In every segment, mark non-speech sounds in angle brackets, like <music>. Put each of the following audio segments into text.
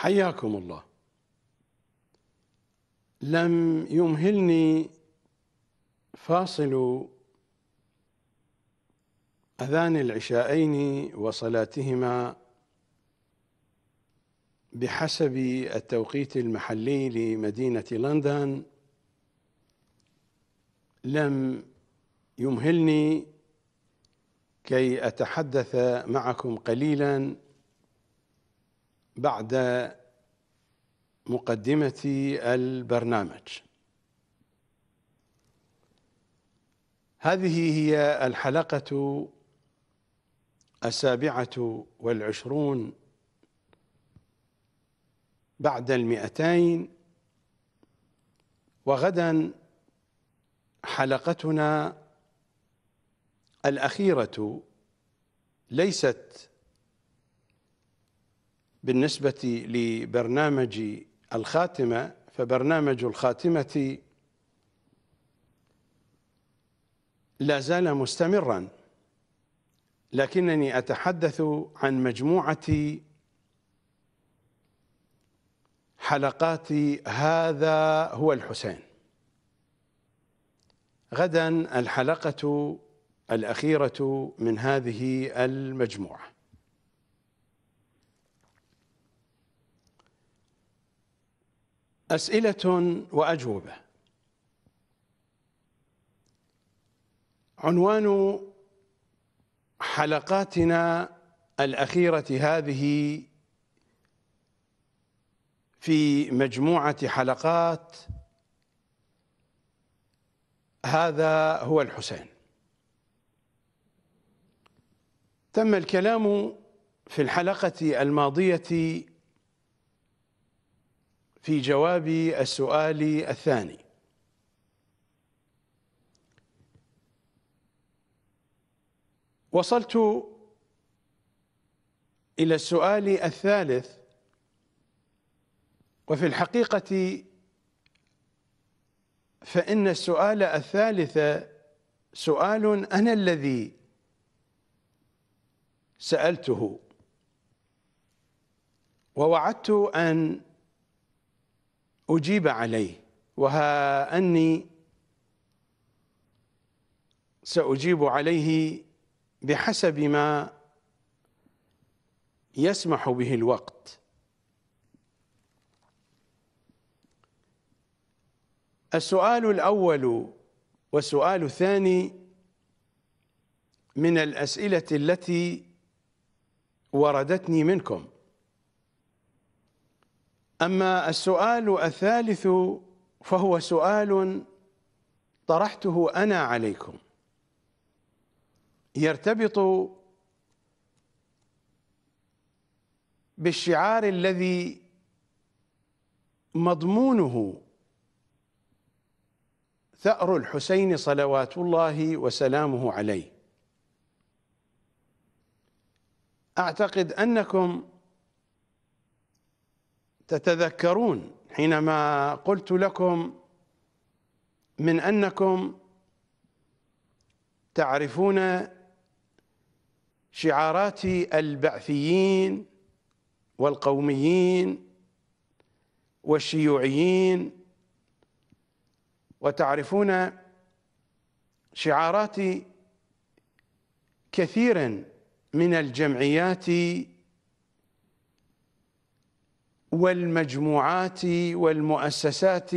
حياكم الله لم يمهلني فاصل اذان العشاءين وصلاتهما بحسب التوقيت المحلي لمدينه لندن لم يمهلني كي اتحدث معكم قليلا بعد مقدمة البرنامج هذه هي الحلقة السابعة والعشرون بعد المئتين وغدا حلقتنا الأخيرة ليست بالنسبة لبرنامج الخاتمة فبرنامج الخاتمة لا زال مستمرا لكنني أتحدث عن مجموعة حلقات هذا هو الحسين غدا الحلقة الأخيرة من هذه المجموعة أسئلة وأجوبة عنوان حلقاتنا الأخيرة هذه في مجموعة حلقات هذا هو الحسين تم الكلام في الحلقة الماضية في جواب السؤال الثاني وصلت إلى السؤال الثالث وفي الحقيقة فإن السؤال الثالث سؤال أنا الذي سألته ووعدت أن أجيب عليه وها أني سأجيب عليه بحسب ما يسمح به الوقت السؤال الأول والسؤال الثاني من الأسئلة التي وردتني منكم أما السؤال الثالث فهو سؤال طرحته أنا عليكم يرتبط بالشعار الذي مضمونه ثأر الحسين صلوات الله وسلامه عليه أعتقد أنكم تتذكرون حينما قلت لكم من انكم تعرفون شعارات البعثيين والقوميين والشيوعيين وتعرفون شعارات كثير من الجمعيات والمجموعات والمؤسسات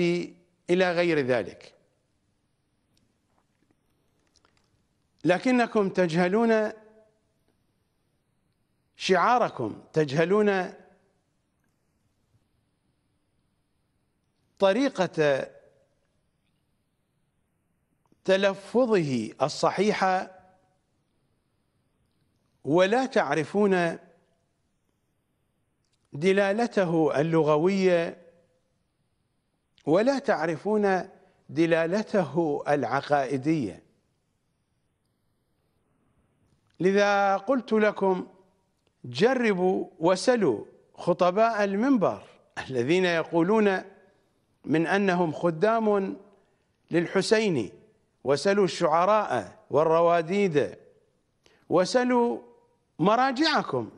إلى غير ذلك لكنكم تجهلون شعاركم تجهلون طريقة تلفظه الصحيحة ولا تعرفون دلالته اللغوية ولا تعرفون دلالته العقائدية لذا قلت لكم جربوا وسلوا خطباء المنبر الذين يقولون من أنهم خدام للحسين وسلوا الشعراء والرواديد وسلوا مراجعكم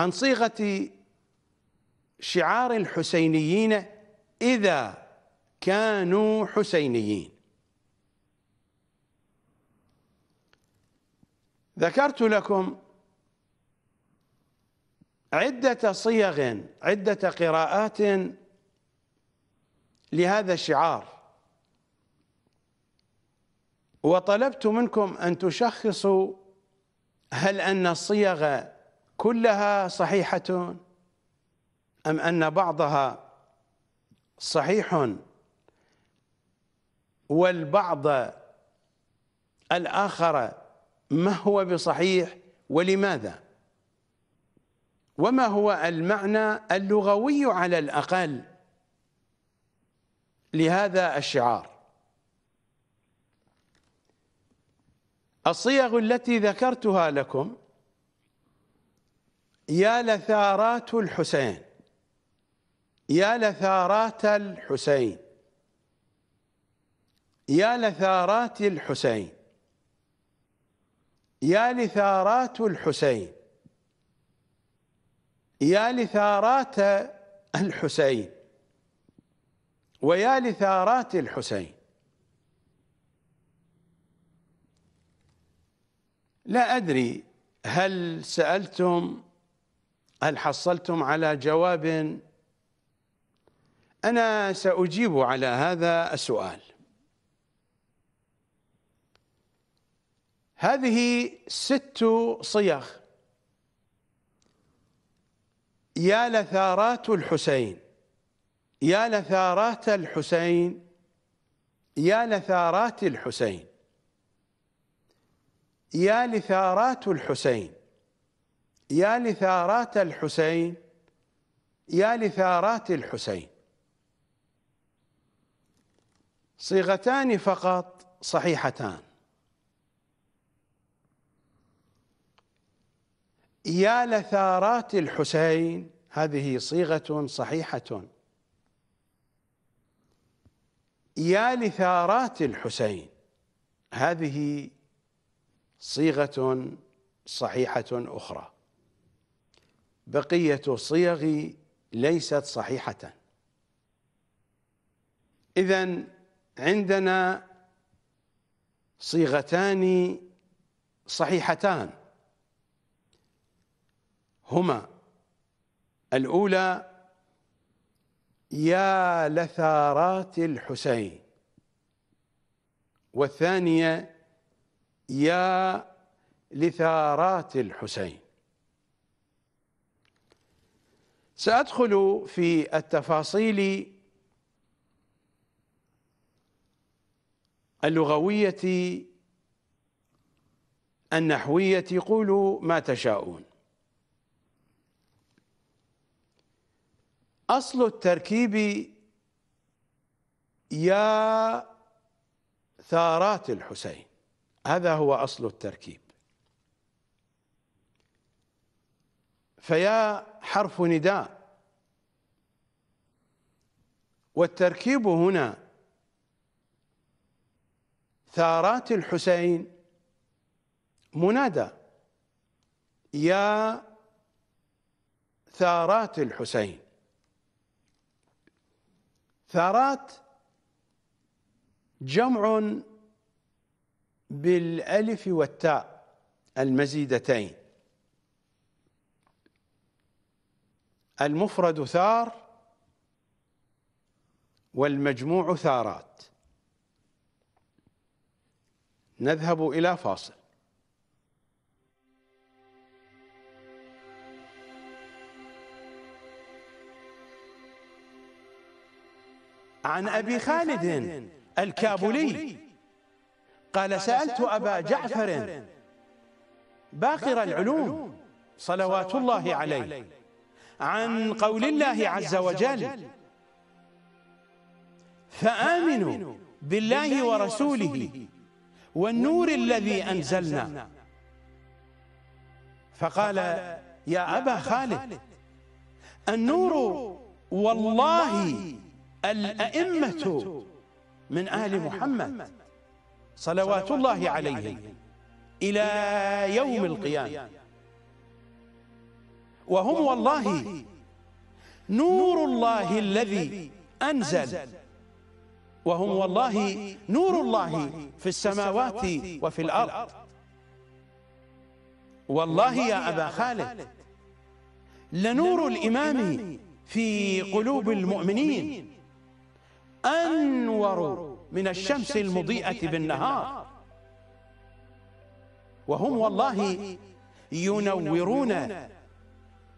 عن صيغة شعار الحسينيين إذا كانوا حسينيين ذكرت لكم عدة صيغ عدة قراءات لهذا الشعار وطلبت منكم أن تشخصوا هل أن الصيغ كلها صحيحة أم أن بعضها صحيح والبعض الآخر ما هو بصحيح ولماذا وما هو المعنى اللغوي على الأقل لهذا الشعار الصيغ التي ذكرتها لكم يا لثارات الحسين يا لثارات الحسين يا لثارات الحسين يا لثارات الحسين يا لثارات الحسين ويا لثارات الحسين لا أدري هل سألتم هل حصلتم على جواب أنا سأجيب على هذا السؤال هذه ست صيغ يا لثارات الحسين يا لثارات الحسين يا لثارات الحسين يا لثارات الحسين يا لثارات الحسين يا لثارات الحسين صيغتان فقط صحيحتان يا لثارات الحسين هذه صيغة صحيحة يا لثارات الحسين هذه صيغة صحيحة أخرى بقية الصيغ ليست صحيحة إذا عندنا صيغتان صحيحتان هما الأولى يا لثارات الحسين والثانية يا لثارات الحسين سأدخل في التفاصيل اللغوية النحوية قولوا ما تشاءون أصل التركيب يا ثارات الحسين هذا هو أصل التركيب فيا حرف نداء والتركيب هنا ثارات الحسين منادى يا ثارات الحسين ثارات جمع بالالف والتاء المزيدتين المفرد ثار والمجموع ثارات نذهب إلى فاصل عن أبي خالد الكابولي قال سألت أبا جعفر باقر العلوم صلوات الله عليه عن قول الله عز وجل فآمنوا بالله ورسوله والنور الذي أنزلنا فقال يا أبا خالد النور والله الأئمة من أهل محمد صلوات الله عليهم إلى يوم القيامة وهم والله نور الله الذي أنزل وهم والله نور الله في السماوات وفي الأرض والله يا أبا خالد لنور الإمام في قلوب المؤمنين أنور من الشمس المضيئة بالنهار وهم والله ينورون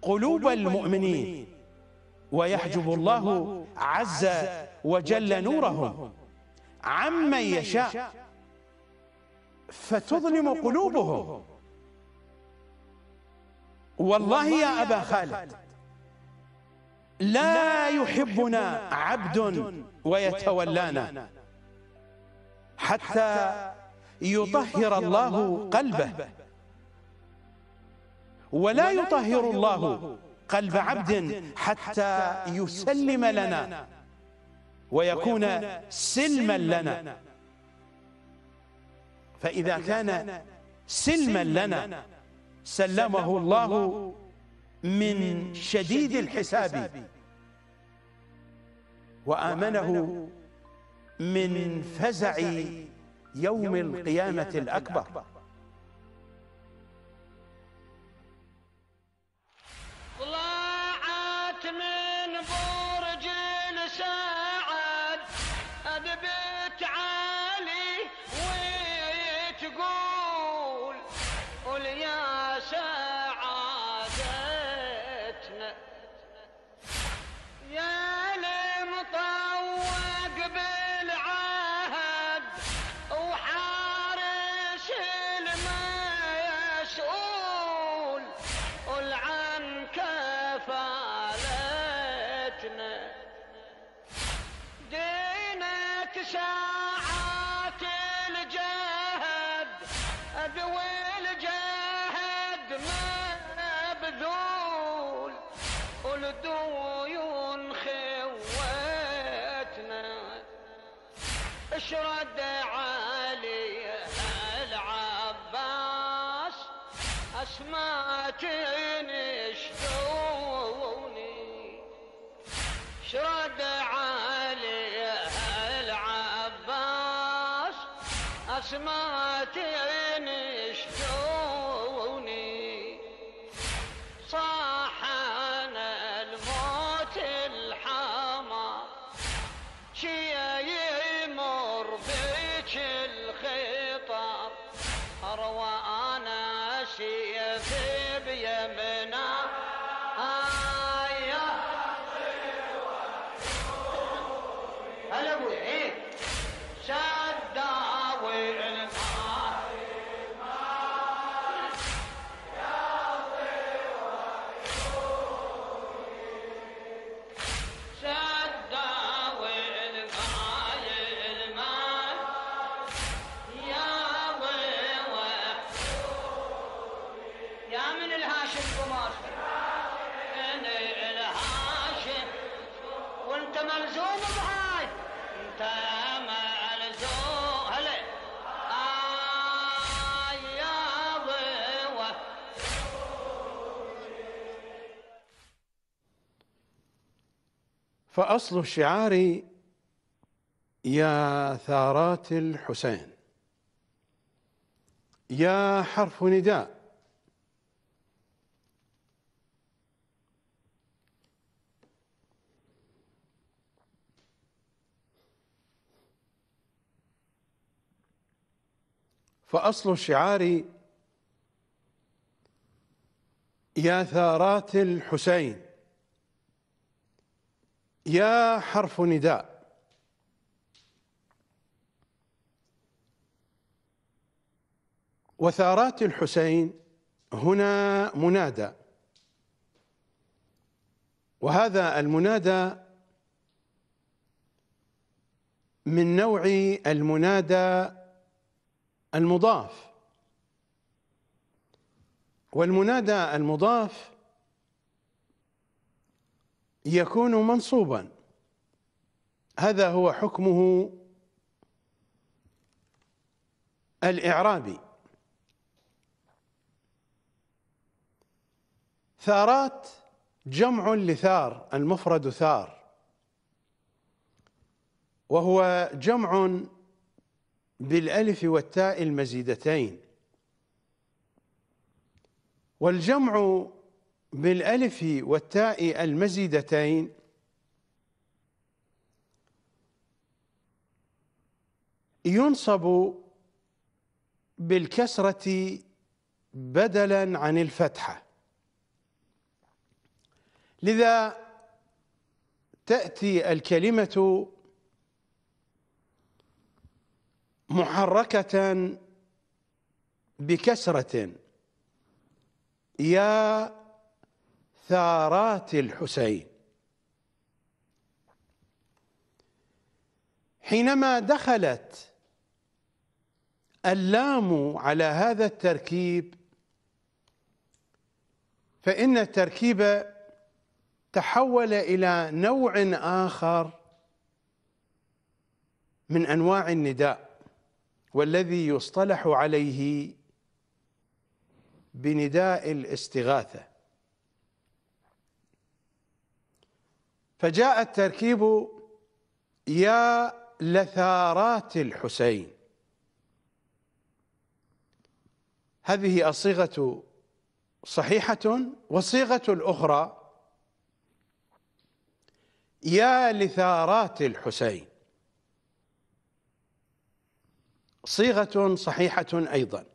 قلوب المؤمنين ويحجب الله عز وجل نورهم عمن يشاء فتظلم قلوبهم والله يا أبا خالد لا يحبنا عبد ويتولانا حتى يطهر الله قلبه ولا يطهر الله قلب عبد حتى يسلم لنا ويكون سلما لنا فإذا كان سلما لنا سلمه الله من شديد الحساب وآمنه من فزع يوم القيامة الأكبر أشرد فأصل شعاري يا ثارات الحسين يا حرف نداء فأصل شعاري يا ثارات الحسين يا حرف نداء وثارات الحسين هنا منادى وهذا المنادى من نوع المنادى المضاف والمنادى المضاف يكون منصوبا هذا هو حكمه الإعرابي ثارات جمع لثار المفرد ثار وهو جمع بالألف والتاء المزيدتين والجمع بالألف والتاء المزيدتين ينصب بالكسرة بدلا عن الفتحة لذا تأتي الكلمة محركة بكسرة يا ثارات الحسين حينما دخلت اللام على هذا التركيب فإن التركيب تحول إلى نوع آخر من أنواع النداء والذي يصطلح عليه بنداء الاستغاثة فجاء التركيب يا لثارات الحسين هذه الصيغة صحيحة والصيغة الأخرى يا لثارات الحسين صيغة صحيحة أيضا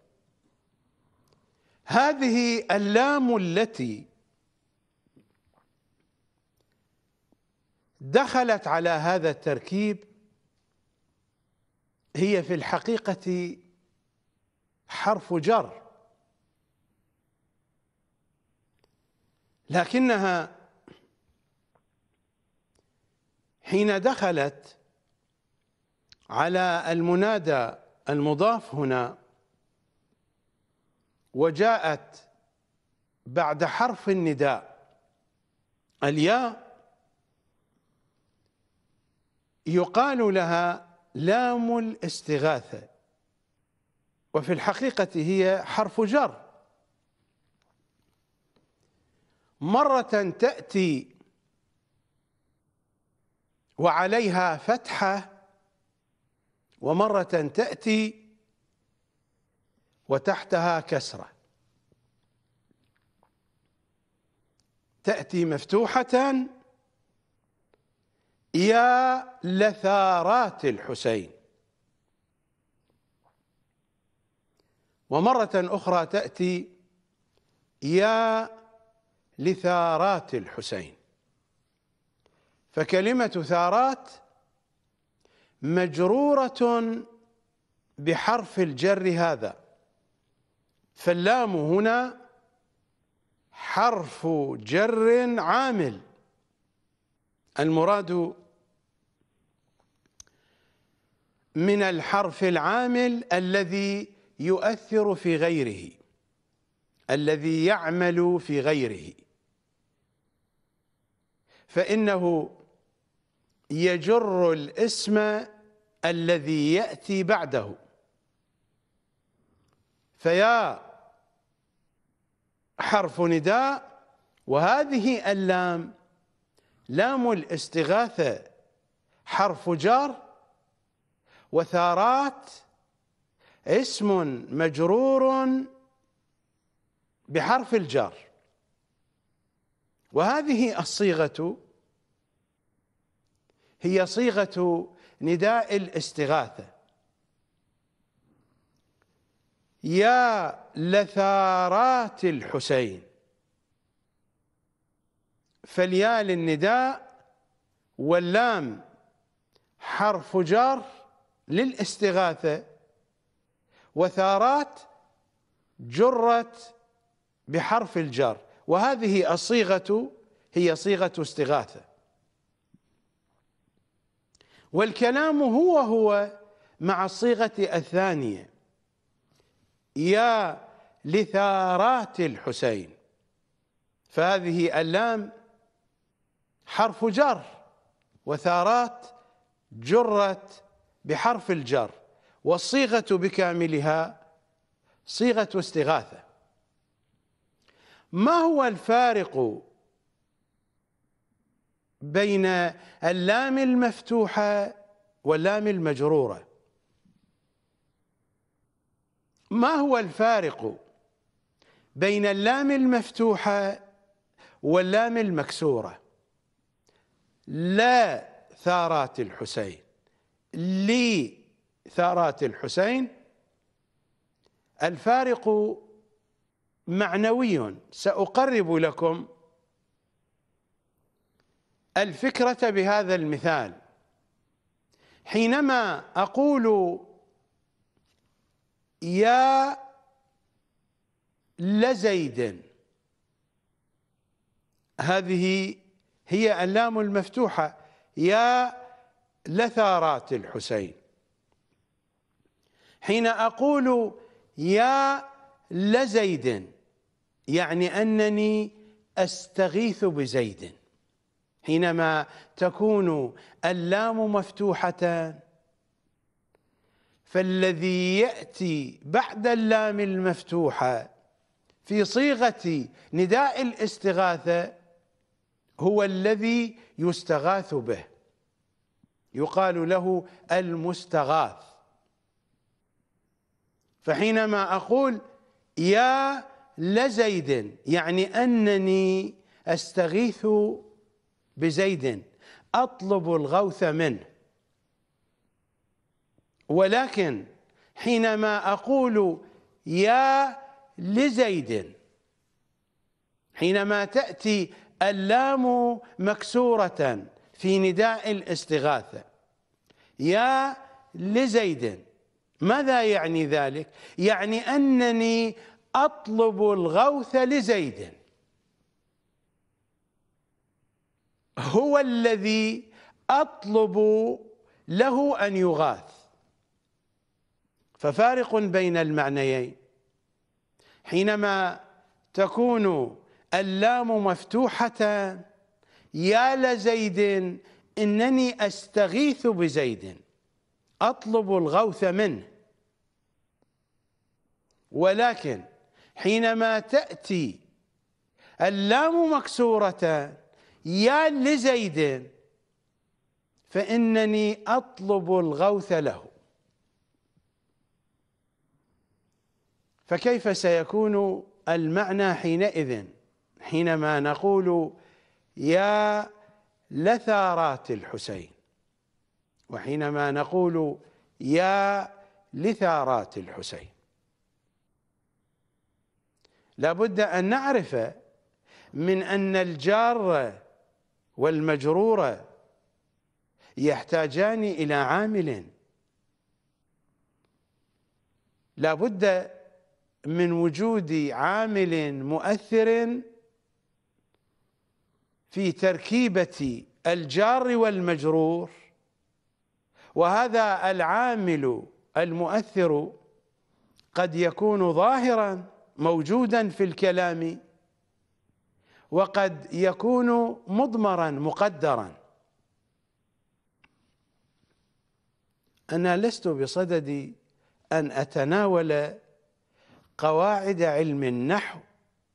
هذه اللام التي دخلت على هذا التركيب هي في الحقيقة حرف جر لكنها حين دخلت على المنادى المضاف هنا وجاءت بعد حرف النداء الياء يقال لها لام الاستغاثة وفي الحقيقة هي حرف جر مرة تأتي وعليها فتحة ومرة تأتي وتحتها كسرة تأتي مفتوحة يا لثارات الحسين ومرة أخرى تأتي يا لثارات الحسين فكلمة ثارات مجرورة بحرف الجر هذا فاللام هنا حرف جر عامل المراد من الحرف العامل الذي يؤثر في غيره الذي يعمل في غيره فإنه يجر الاسم الذي يأتي بعده فيا حرف نداء وهذه اللام لام الاستغاثة حرف جر وثارات اسم مجرور بحرف الجر وهذه الصيغة هي صيغة نداء الاستغاثة يا لثارات الحسين فالياء للنداء واللام حرف جر للاستغاثة وثارات جرت بحرف الجر وهذه الصيغة هي صيغة استغاثة والكلام هو هو مع الصيغة الثانية يا لثارات الحسين فهذه اللام حرف جر وثارات جرت بحرف الجر والصيغة بكاملها صيغة استغاثة ما هو الفارق بين اللام المفتوحة واللام المجرورة ما هو الفارق بين اللام المفتوحة واللام المكسوره لا ثارات الحسين لي ثارات الحسين الفارق معنوي سأقرب لكم الفكرة بهذا المثال حينما أقول يا لزيد هذه هي اللام المفتوحة يا لثارات الحسين حين أقول يا لزيد يعني أنني أستغيث بزيد حينما تكون اللام مفتوحة فالذي يأتي بعد اللام المفتوحة في صيغة نداء الاستغاثة هو الذي يستغاث به يقال له المستغاث فحينما أقول يا لزيد يعني أنني أستغيث بزيد أطلب الغوث منه ولكن حينما أقول يا لزيد حينما تأتي اللام مكسورة في نداء الاستغاثة يا لزيد ماذا يعني ذلك يعني أنني أطلب الغوث لزيد هو الذي أطلب له أن يغاث ففارق بين المعنيين حينما تكون اللام مفتوحة يا لزيد إنني أستغيث بزيد أطلب الغوث منه ولكن حينما تأتي اللام مكسورة يا لزيد فإنني أطلب الغوث له فكيف سيكون المعنى حينئذ حينما نقول يا لثارات الحسين وحينما نقول يا لثارات الحسين لابد ان نعرف من ان الجار والمجرور يحتاجان الى عامل لابد من وجود عامل مؤثر في تركيبة الجار والمجرور وهذا العامل المؤثر قد يكون ظاهرا موجودا في الكلام وقد يكون مضمرا مقدرا انا لست بصدد ان اتناول قواعد علم النحو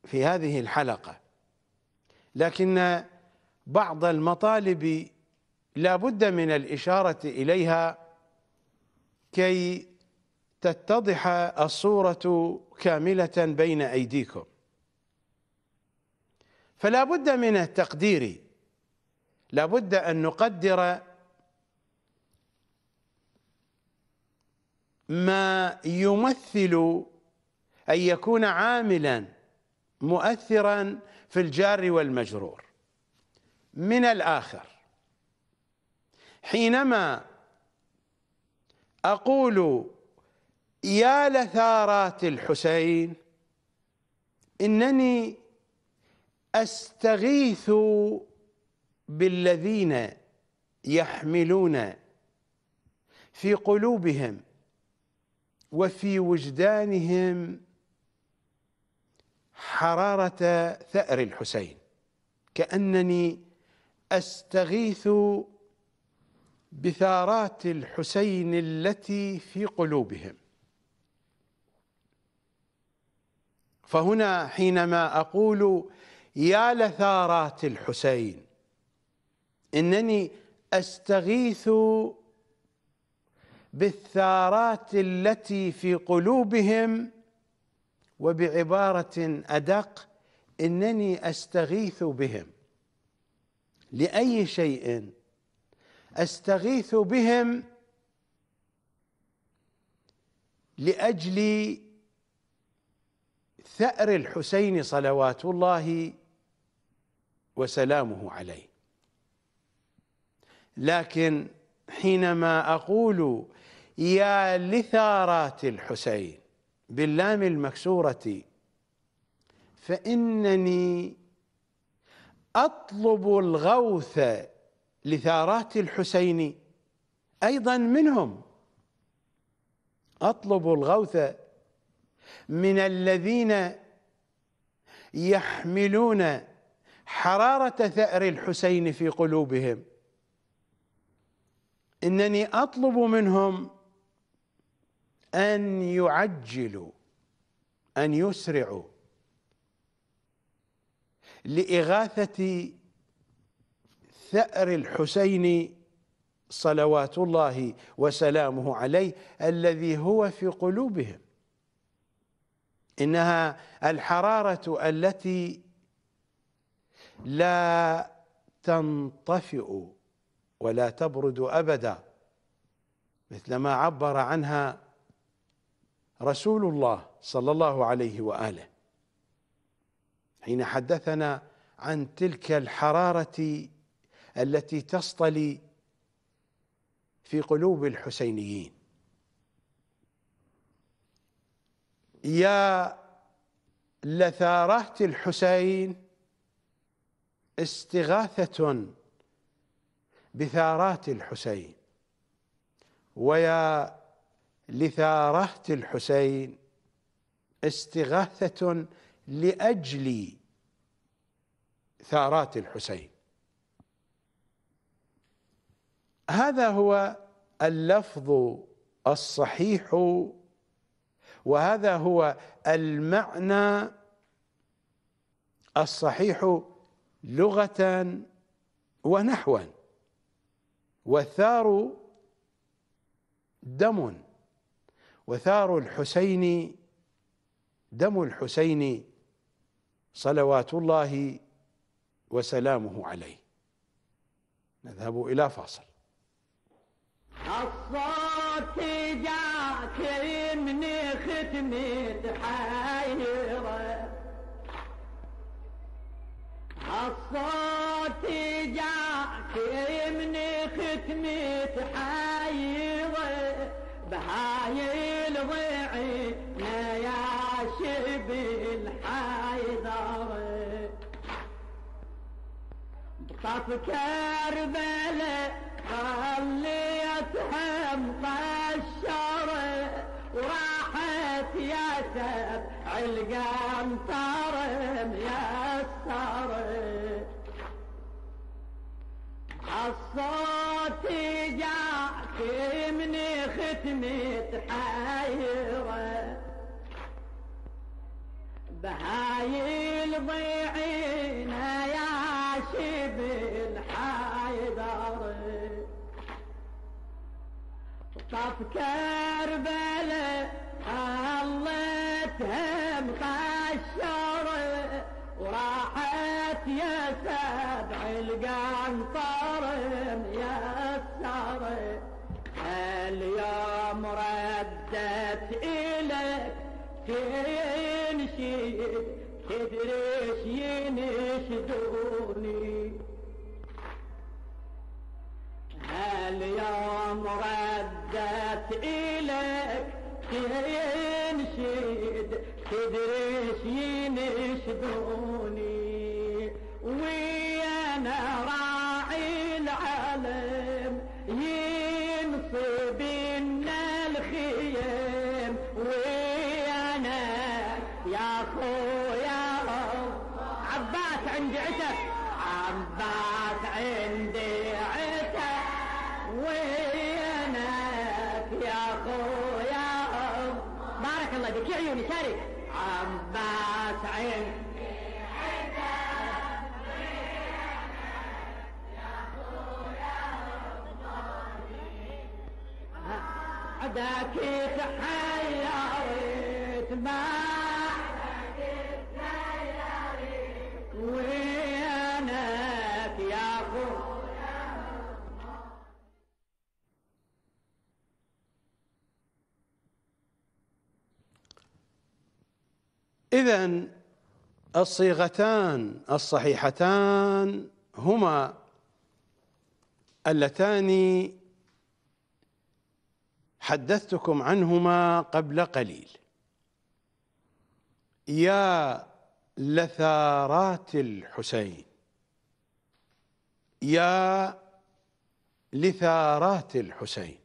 في هذه الحلقه لكن بعض المطالب لا بد من الإشارة إليها كي تتضح الصورة كاملة بين أيديكم فلا بد من التقدير لا بد أن نقدر ما يمثل أن يكون عاملا مؤثرا في الجار والمجرور من الآخر حينما أقول يا لثارات الحسين إنني أستغيث بالذين يحملون في قلوبهم وفي وجدانهم حرارة ثأر الحسين كأنني أستغيث بثارات الحسين التي في قلوبهم فهنا حينما أقول يا لثارات الحسين إنني أستغيث بالثارات التي في قلوبهم وبعباره ادق انني استغيث بهم لاي شيء استغيث بهم لاجل ثأر الحسين صلوات الله وسلامه عليه لكن حينما اقول يا لثارات الحسين باللام المكسورة فإنني أطلب الغوث لثارات الحسين أيضا منهم أطلب الغوث من الذين يحملون حرارة ثأر الحسين في قلوبهم إنني أطلب منهم أن يعجلوا أن يسرعوا لإغاثة ثأر الحسين صلوات الله وسلامه عليه الذي هو في قلوبهم إنها الحرارة التي لا تنطفئ ولا تبرد أبدا مثل ما عبر عنها رسول الله صلى الله عليه واله حين حدثنا عن تلك الحراره التي تصطلي في قلوب الحسينيين يا لثارات الحسين استغاثة بثارات الحسين ويا لثارة الحسين استغاثة لأجل ثارات الحسين هذا هو اللفظ الصحيح وهذا هو المعنى الصحيح لغة ونحوا والثار دم وثار الحسين دم الحسين صلوات الله وسلامه عليه نذهب إلى فاصل الصوت جاك من ختمة حيرة الصوت جاك من ختمة حيرة بهاي الضيعنا يا شبل حيدر بطف كربلة خليتها مقشرة وراحت يا سبع القنطرة ميسرة الصوت جاء مني ختمي حايرة بهاي الضيعينا يا شبل حايدر طف كربلة خلتهم قشر وراحت يا سبع القنطر يا اليوم ردت إليك تنشد تدريش ينشدوني اليوم ردت إليك تنشد تدريش ينشدوني ويا نهران بينا الخيم ويانا يا خويا عباس عندي عتب عباس عندي عتب وينك يا خويا بارك الله بك يا عيوني شارك عباس عندي بعدك تحيرت ما وينك يا أخو إذا الصيغتان الصحيحتان هما اللتان حدثتكم عنهما قبل قليل يا لثارات الحسين يا لثارات الحسين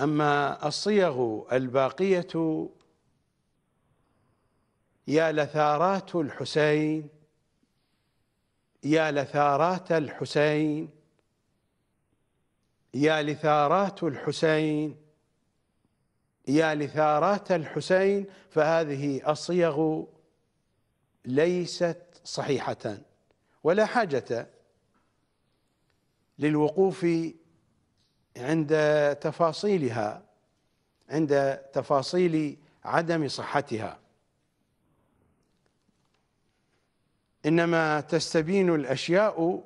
أما الصيغ الباقية يا لثارات الحسين يا لثارات الحسين يا لثارات الحسين يا لثارات الحسين فهذه الصيغ ليست صحيحة ولا حاجة للوقوف عند تفاصيلها عند تفاصيل عدم صحتها انما تستبين الاشياء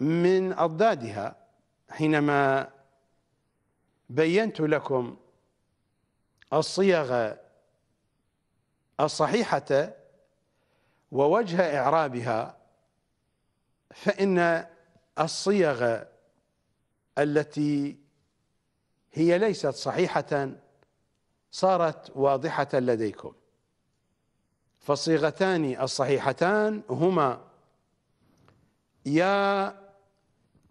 من اضدادها حينما بينت لكم الصيغه الصحيحة ووجه إعرابها فإن الصيغه التي هي ليست صحيحة صارت واضحة لديكم فالصيغتان الصحيحتان هما يا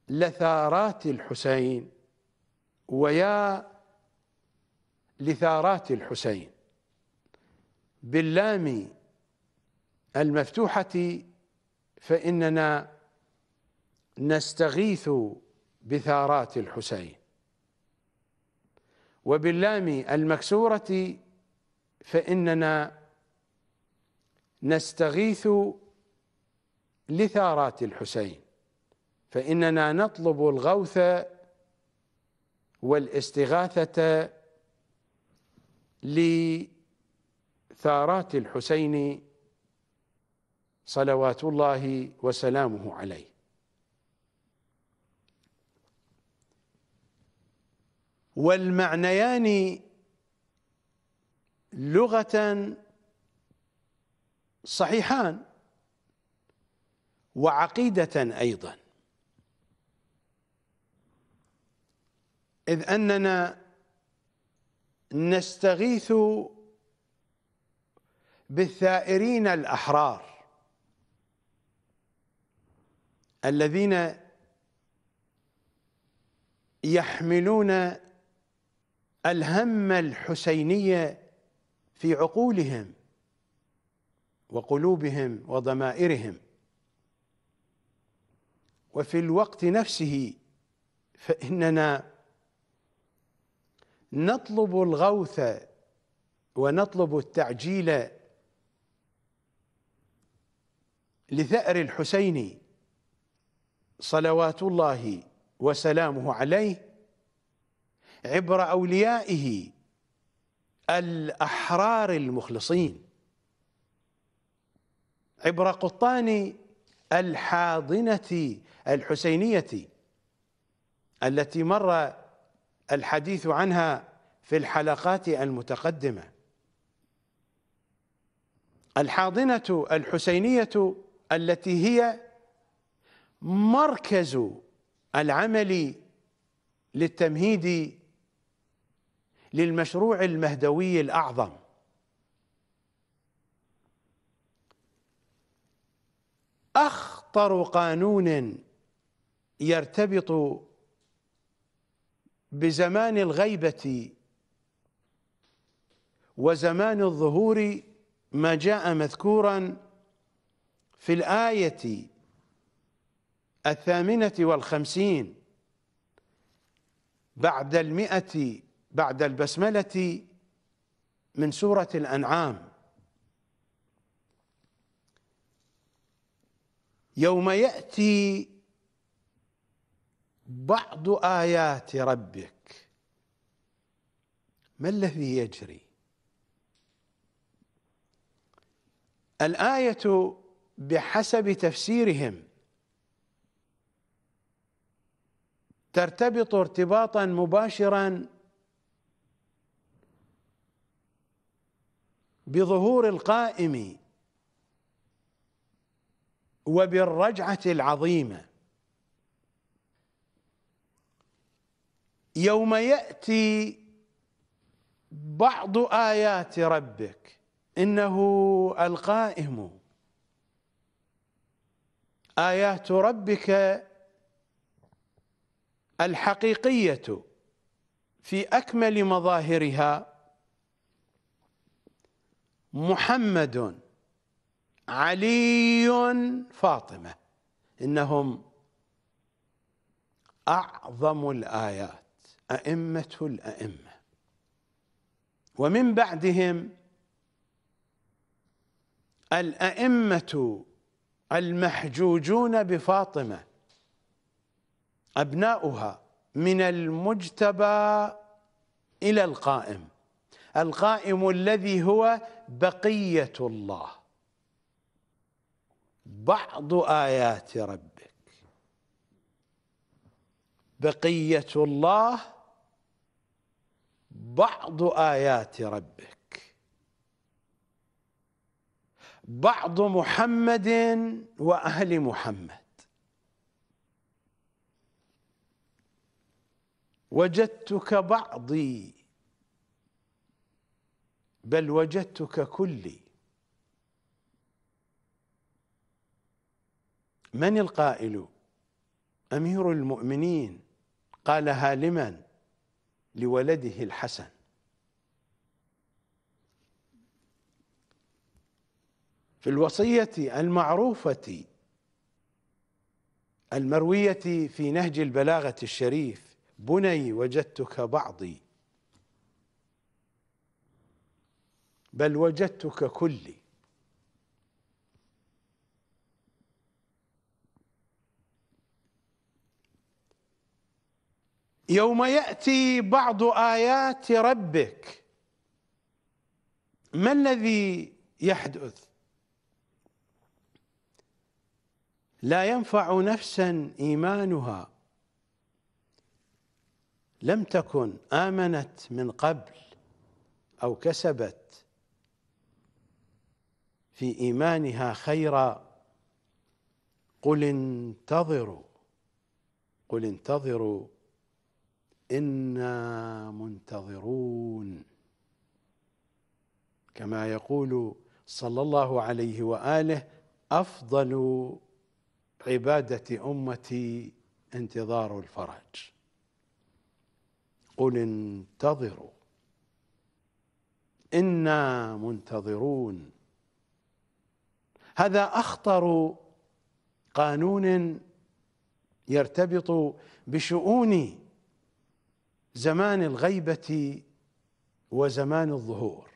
لثارات الحسين ويا لثارات الحسين باللام المفتوحة فإننا نستغيث بثارات الحسين وباللام المكسورة فإننا نستغيث لثارات الحسين فإننا نطلب الغوث والاستغاثة لثارات الحسين صلوات الله وسلامه عليه والمعنيان لغة صحيحان وعقيدة أيضاً إذ أننا نستغيث بالثائرين الأحرار الذين يحملون الهم الحسيني في عقولهم وقلوبهم وضمائرهم وفي الوقت نفسه فإننا نطلب الغوث ونطلب التعجيل لثأر الحسين صلوات الله وسلامه عليه عبر أوليائه الأحرار المخلصين عبر قطان الحاضنة الحسينية التي مر الحديث عنها في الحلقات المتقدمه الحاضنه الحسينيه التي هي مركز العمل للتمهيد للمشروع المهدوي الاعظم اخطر قانون يرتبط بزمان الغيبة وزمان الظهور ما جاء مذكورا في الآية الثامنة والخمسين بعد المئة بعد البسملة من سورة الأنعام يوم يأتي بعض آيات ربك ما الذي يجري الآية بحسب تفسيرهم ترتبط ارتباطا مباشرا بظهور القائم وبالرجعة العظيمة يوم يأتي بعض آيات ربك إنه القائم آيات ربك الحقيقية في أكمل مظاهرها محمد علي فاطمة إنهم أعظم الآيات أئمة الأئمة ومن بعدهم الأئمة المحجوجون بفاطمة أبناؤها من المجتبى إلى القائم القائم الذي هو بقية الله بعض آيات ربك بقية الله بعض آيات ربك بعض محمد وأهل محمد وجدتك بعضي بل وجدتك كلي من القائل امير المؤمنين قالها لمن لولده الحسن في الوصية المعروفة المروية في نهج البلاغة الشريف بني وجدتك بعضي بل وجدتك كلي يوم ياتي بعض ايات ربك ما الذي يحدث لا ينفع نفسا ايمانها لم تكن امنت من قبل او كسبت في ايمانها خيرا قل انتظروا قل انتظروا انا منتظرون كما يقول صلى الله عليه واله افضل عباده امتي انتظار الفرج قل انتظروا انا منتظرون هذا اخطر قانون يرتبط بشؤوني زمان الغيبة وزمان الظهور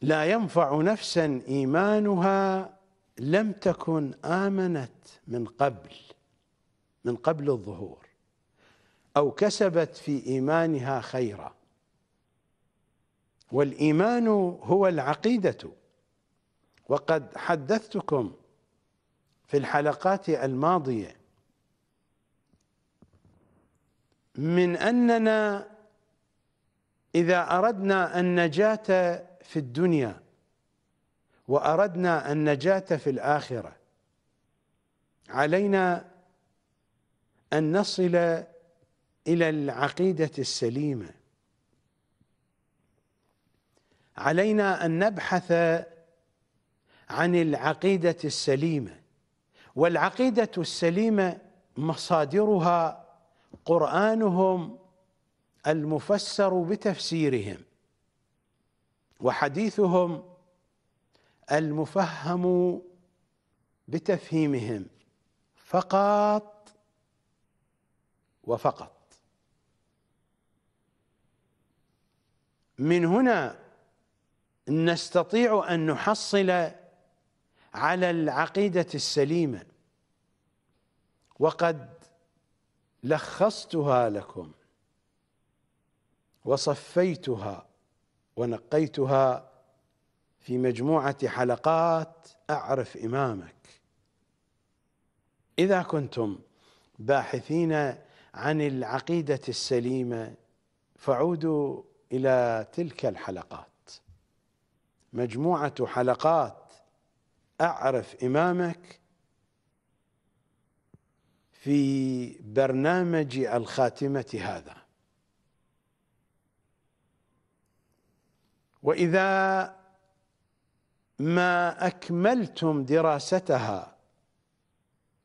لا ينفع نفسا إيمانها لم تكن آمنت من قبل من قبل الظهور أو كسبت في إيمانها خيرا والإيمان هو العقيدة وقد حدثتكم في الحلقات الماضيه من أننا إذا أردنا النجاة في الدنيا وأردنا النجاة في الآخرة علينا أن نصل إلى العقيدة السليمة علينا أن نبحث عن العقيدة السليمة والعقيدة السليمة مصادرها قرآنهم المفسر بتفسيرهم وحديثهم المفهم بتفهيمهم فقط وفقط من هنا نستطيع ان نحصل على العقيده السليمه وقد لخصتها لكم وصفيتها ونقيتها في مجموعة حلقات أعرف إمامك إذا كنتم باحثين عن العقيدة السليمة فعودوا إلى تلك الحلقات مجموعة حلقات أعرف إمامك في برنامج الخاتمة هذا وإذا ما أكملتم دراستها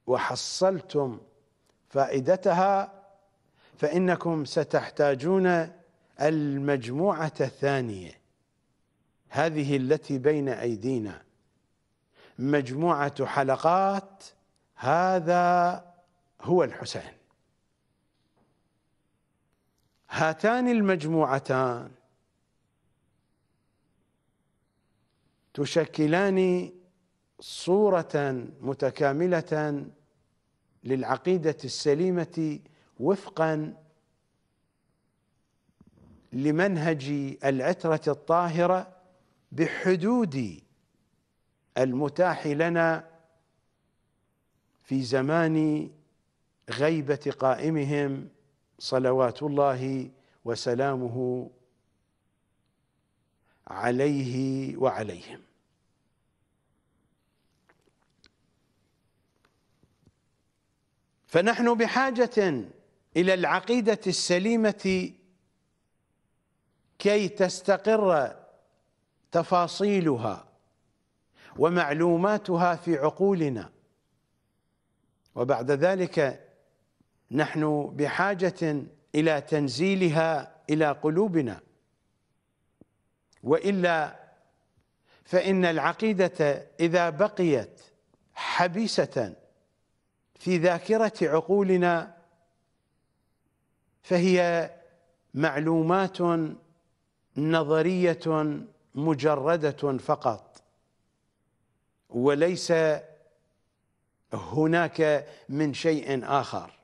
وحصلتم فائدتها فإنكم ستحتاجون المجموعة الثانية هذه التي بين أيدينا مجموعة حلقات هذا هو الحسين هاتان المجموعتان تشكلان صورة متكاملة للعقيدة السليمة وفقا لمنهج العترة الطاهرة بحدود المتاح لنا في زمان غيبه قائمهم صلوات الله وسلامه عليه وعليهم فنحن بحاجه الى العقيده السليمه كي تستقر تفاصيلها ومعلوماتها في عقولنا وبعد ذلك نحن بحاجة إلى تنزيلها إلى قلوبنا وإلا فإن العقيدة إذا بقيت حبيسة في ذاكرة عقولنا فهي معلومات نظرية مجردة فقط وليس هناك من شيء آخر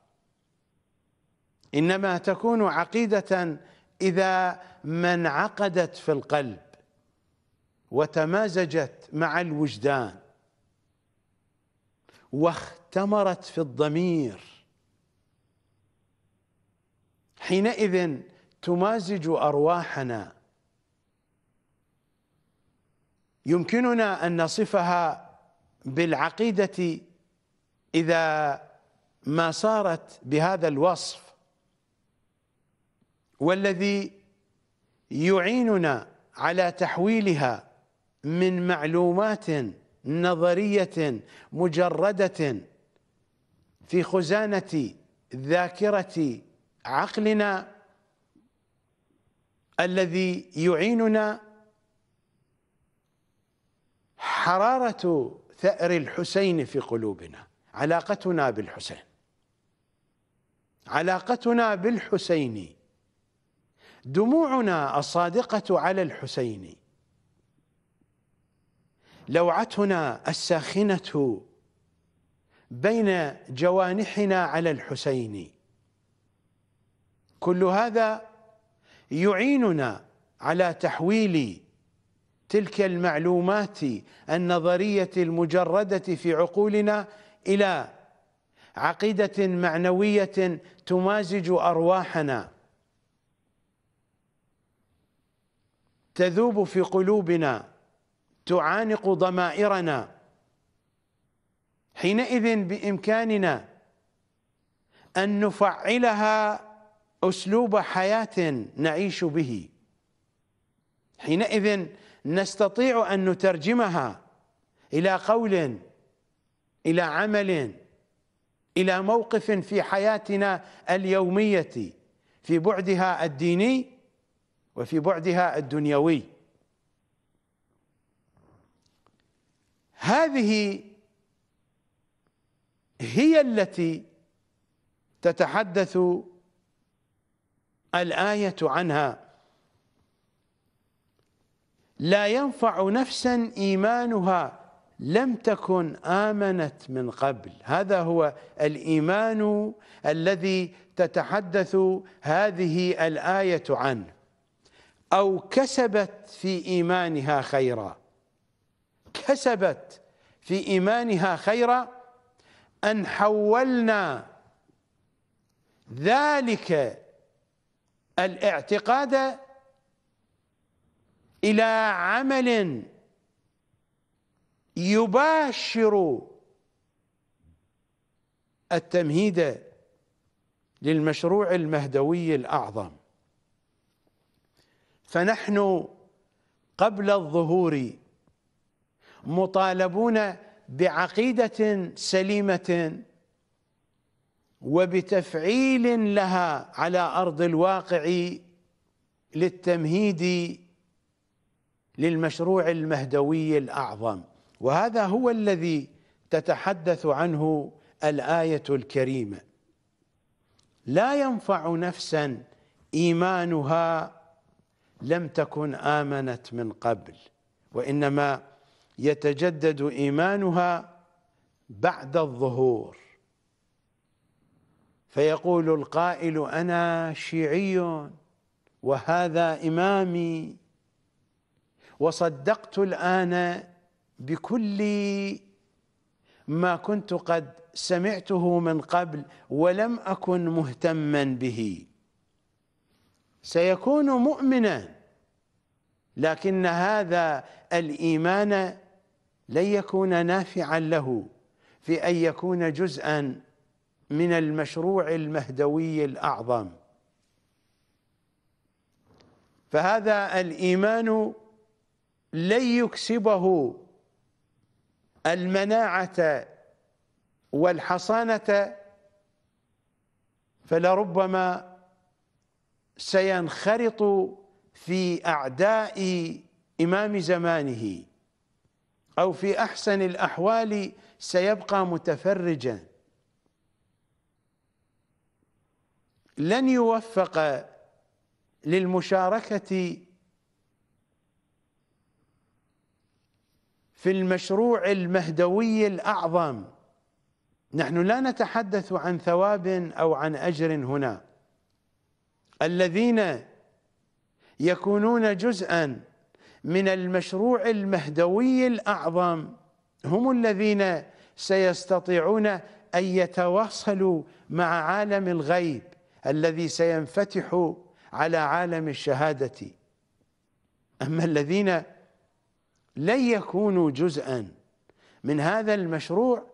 إنما تكون عقيدة إذا ما انعقدت في القلب وتمازجت مع الوجدان واختمرت في الضمير حينئذ تمازج أرواحنا يمكننا أن نصفها بالعقيدة إذا ما صارت بهذا الوصف والذي يعيننا على تحويلها من معلومات نظرية مجردة في خزانة ذاكرة عقلنا الذي يعيننا حرارة ثأر الحسين في قلوبنا علاقتنا بالحسين علاقتنا بالحسين دموعنا الصادقة على الحسين لوعتنا الساخنة بين جوانحنا على الحسين كل هذا يعيننا على تحويل تلك المعلومات النظرية المجردة في عقولنا إلى عقيدة معنوية تمازج أرواحنا تذوب في قلوبنا تعانق ضمائرنا حينئذ بإمكاننا أن نفعلها أسلوب حياة نعيش به حينئذ نستطيع أن نترجمها إلى قول إلى عمل إلى موقف في حياتنا اليومية في بعدها الديني وفي بعدها الدنيوي هذه هي التي تتحدث الايه عنها لا ينفع نفسا ايمانها لم تكن امنت من قبل هذا هو الايمان الذي تتحدث هذه الايه عنه أو كسبت في إيمانها خيرا كسبت في إيمانها خيرا أن حولنا ذلك الاعتقاد إلى عمل يباشر التمهيد للمشروع المهدوي الأعظم فنحن قبل الظهور مطالبون بعقيدة سليمة وبتفعيل لها على أرض الواقع للتمهيد للمشروع المهدوي الأعظم وهذا هو الذي تتحدث عنه الآية الكريمة لا ينفع نفسا إيمانها لم تكن آمنت من قبل وإنما يتجدد إيمانها بعد الظهور فيقول القائل أنا شيعي وهذا إمامي وصدقت الآن بكل ما كنت قد سمعته من قبل ولم أكن مهتما به سيكون مؤمنا لكن هذا الإيمان لن يكون نافعا له في أن يكون جزءا من المشروع المهدوي الأعظم فهذا الإيمان لن يكسبه المناعة والحصانة فلربما سينخرط في أعداء إمام زمانه أو في أحسن الأحوال سيبقى متفرجا لن يوفق للمشاركة في المشروع المهدوي الأعظم نحن لا نتحدث عن ثواب أو عن أجر هنا الذين يكونون جزءا من المشروع المهدوي الأعظم هم الذين سيستطيعون أن يتواصلوا مع عالم الغيب الذي سينفتح على عالم الشهادة أما الذين لن يكونوا جزءا من هذا المشروع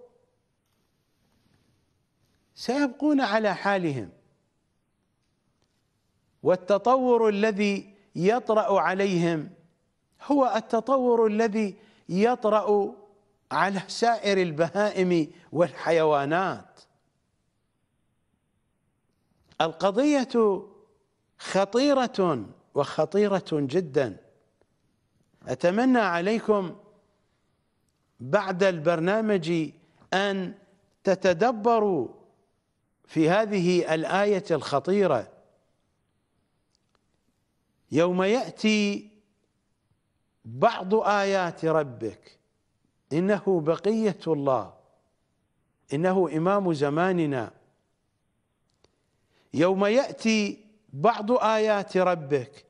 سيبقون على حالهم والتطور الذي يطرأ عليهم هو التطور الذي يطرأ على سائر البهائم والحيوانات القضية خطيرة وخطيرة جدا أتمنى عليكم بعد البرنامج أن تتدبروا في هذه الآية الخطيرة يوم يأتي بعض آيات ربك إنه بقية الله إنه إمام زماننا يوم يأتي بعض آيات ربك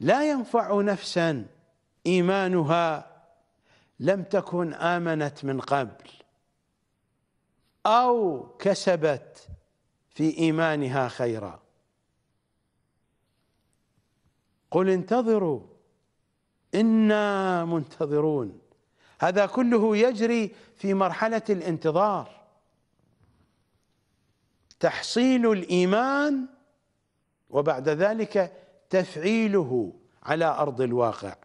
لا ينفع نفسا إيمانها لم تكن آمنت من قبل أو كسبت في إيمانها خيرا قل انتظروا انا منتظرون هذا كله يجري في مرحله الانتظار تحصيل الايمان وبعد ذلك تفعيله على ارض الواقع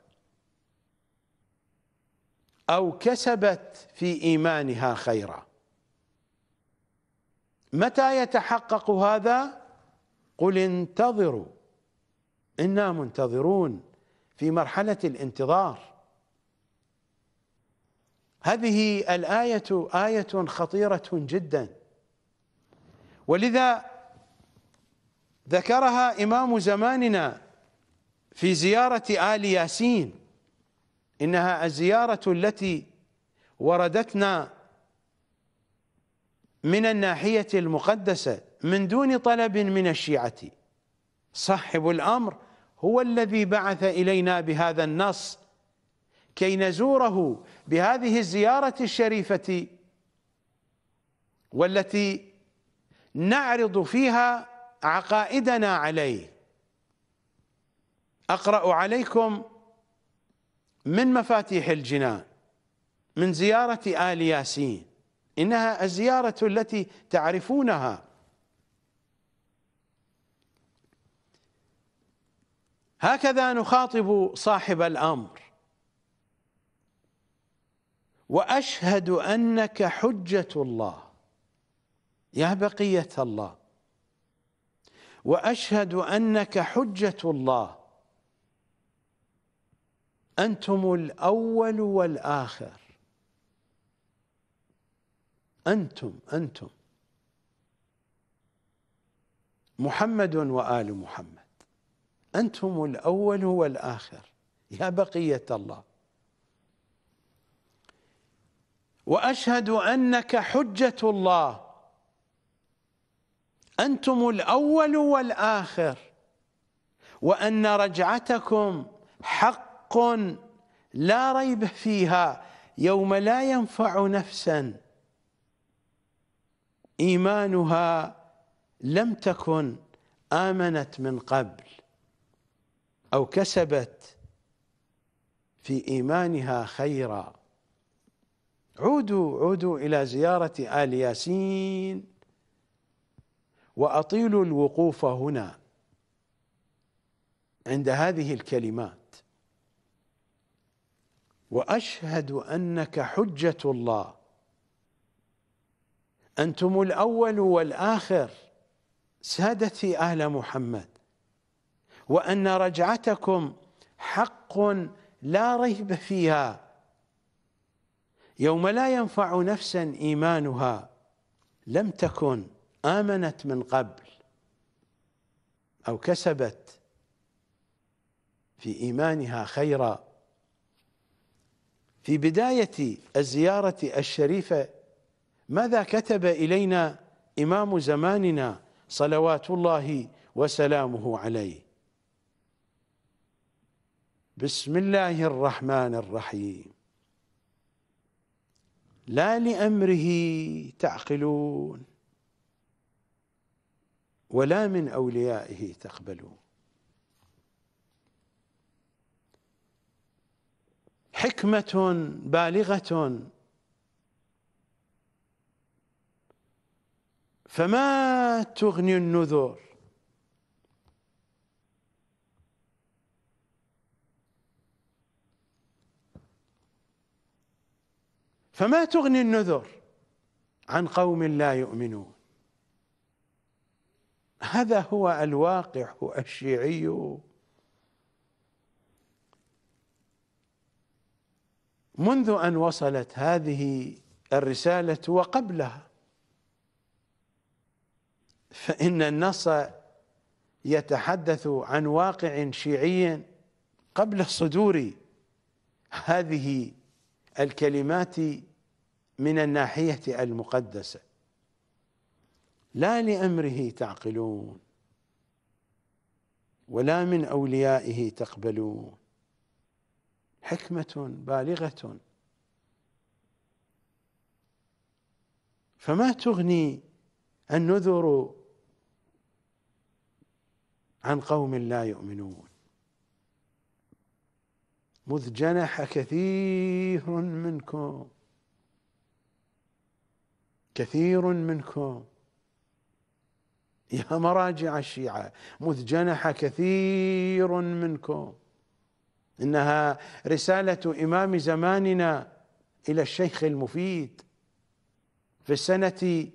او كسبت في ايمانها خيرا متى يتحقق هذا قل انتظروا انا منتظرون في مرحله الانتظار هذه الايه ايه خطيره جدا ولذا ذكرها امام زماننا في زياره ال ياسين انها الزياره التي وردتنا من الناحيه المقدسه من دون طلب من الشيعه صاحب الامر هو الذي بعث إلينا بهذا النص كي نزوره بهذه الزيارة الشريفة والتي نعرض فيها عقائدنا عليه أقرأ عليكم من مفاتيح الجنان من زيارة آل ياسين إنها الزيارة التي تعرفونها هكذا نخاطب صاحب الامر واشهد انك حجه الله يا بقيه الله واشهد انك حجه الله انتم الاول والاخر انتم انتم محمد وال محمد أنتم الأول والآخر يا بقية الله وأشهد أنك حجة الله أنتم الأول والآخر وأن رجعتكم حق لا ريب فيها يوم لا ينفع نفسا إيمانها لم تكن آمنت من قبل أو كسبت في إيمانها خيرا عودوا عودوا إلى زيارة آل ياسين وأطيلوا الوقوف هنا عند هذه الكلمات وأشهد أنك حجة الله أنتم الأول والآخر سادتي أهل محمد وان رجعتكم حق لا ريب فيها يوم لا ينفع نفسا ايمانها لم تكن امنت من قبل او كسبت في ايمانها خيرا في بدايه الزياره الشريفه ماذا كتب الينا امام زماننا صلوات الله وسلامه عليه بسم الله الرحمن الرحيم لا لامره تعقلون ولا من اوليائه تقبلون حكمه بالغه فما تغني النذر فما تغني النذر عن قوم لا يؤمنون هذا هو الواقع الشيعي منذ ان وصلت هذه الرساله وقبلها فان النص يتحدث عن واقع شيعي قبل صدور هذه الكلمات من الناحية المقدسة لا لأمره تعقلون ولا من أوليائه تقبلون حكمة بالغة فما تغني النذر عن قوم لا يؤمنون مذ جنح كثير منكم كثير منكم يا مراجع الشيعة مذ جنح كثير منكم إنها رسالة إمام زماننا إلى الشيخ المفيد في السنة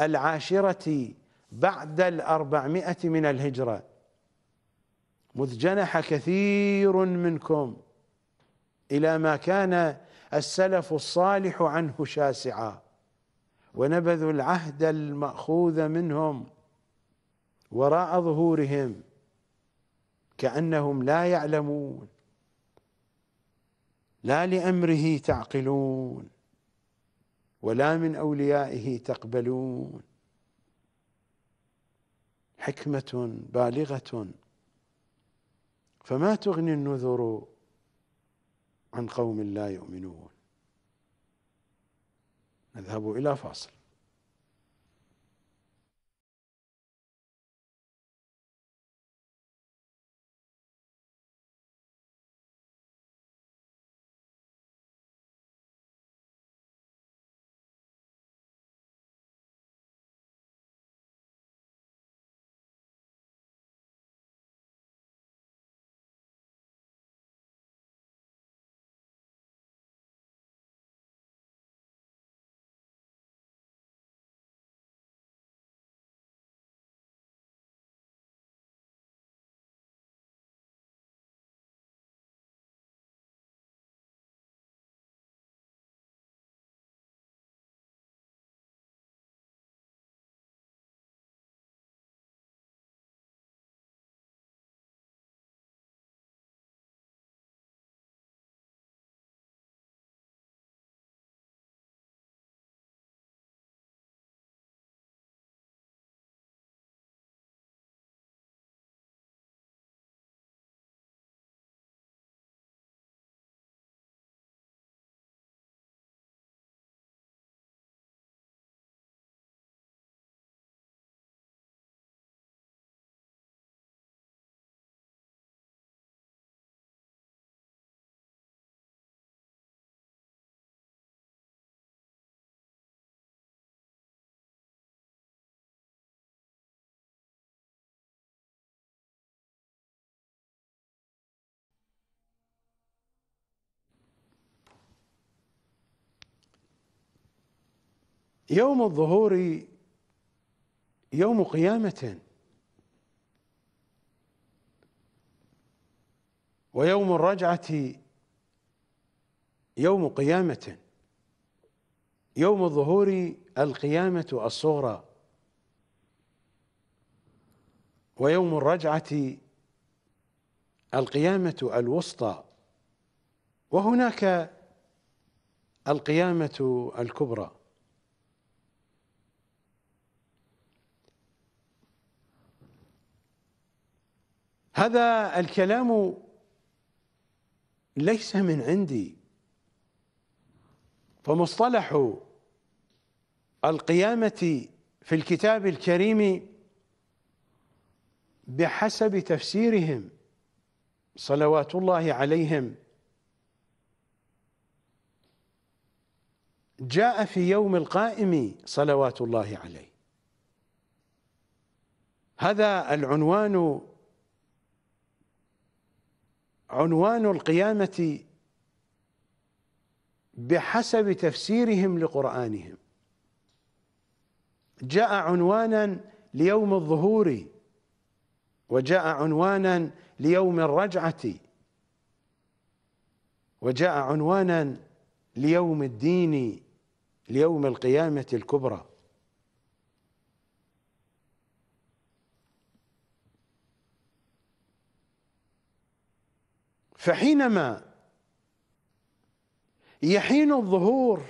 العاشرة بعد الأربعمائة من الهجرة مذ جنح كثير منكم إلى ما كان السلف الصالح عنه شاسعا ونبذوا العهد المأخوذ منهم وراء ظهورهم كأنهم لا يعلمون لا لأمره تعقلون ولا من أوليائه تقبلون حكمة بالغة فما تغني النذر عن قوم لا يؤمنون نذهب الى فاصل يوم الظهور يوم قيامة ويوم الرجعة يوم قيامة يوم الظهور القيامة الصغرى ويوم الرجعة القيامة الوسطى وهناك القيامة الكبرى هذا الكلام ليس من عندي فمصطلح القيامة في الكتاب الكريم بحسب تفسيرهم صلوات الله عليهم جاء في يوم القائم صلوات الله عليه هذا العنوان عنوان القيامة بحسب تفسيرهم لقرآنهم جاء عنوانا ليوم الظهور وجاء عنوانا ليوم الرجعة وجاء عنوانا ليوم الدين ليوم القيامة الكبرى فحينما يحين الظهور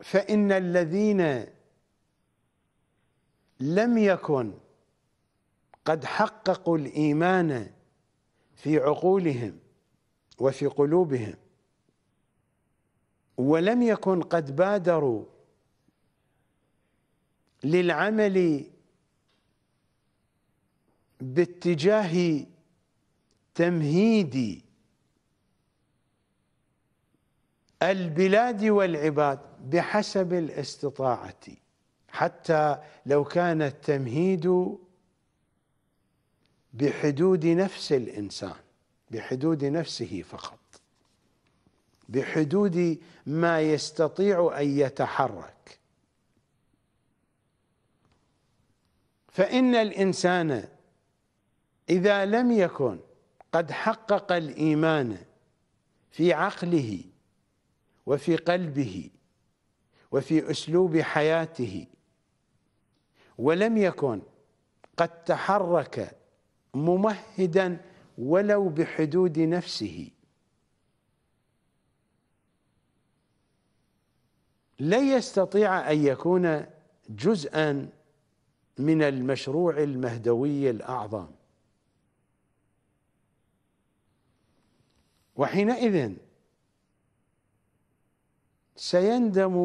فإن الذين لم يكن قد حققوا الإيمان في عقولهم وفي قلوبهم ولم يكن قد بادروا للعمل باتجاه تمهيد البلاد والعباد بحسب الاستطاعة حتى لو كان التمهيد بحدود نفس الإنسان بحدود نفسه فقط بحدود ما يستطيع أن يتحرك فإن الإنسان إذا لم يكن قد حقق الإيمان في عقله وفي قلبه وفي أسلوب حياته ولم يكن قد تحرك ممهدا ولو بحدود نفسه لا يستطيع أن يكون جزءا من المشروع المهدوي الأعظم وحينئذ سيندم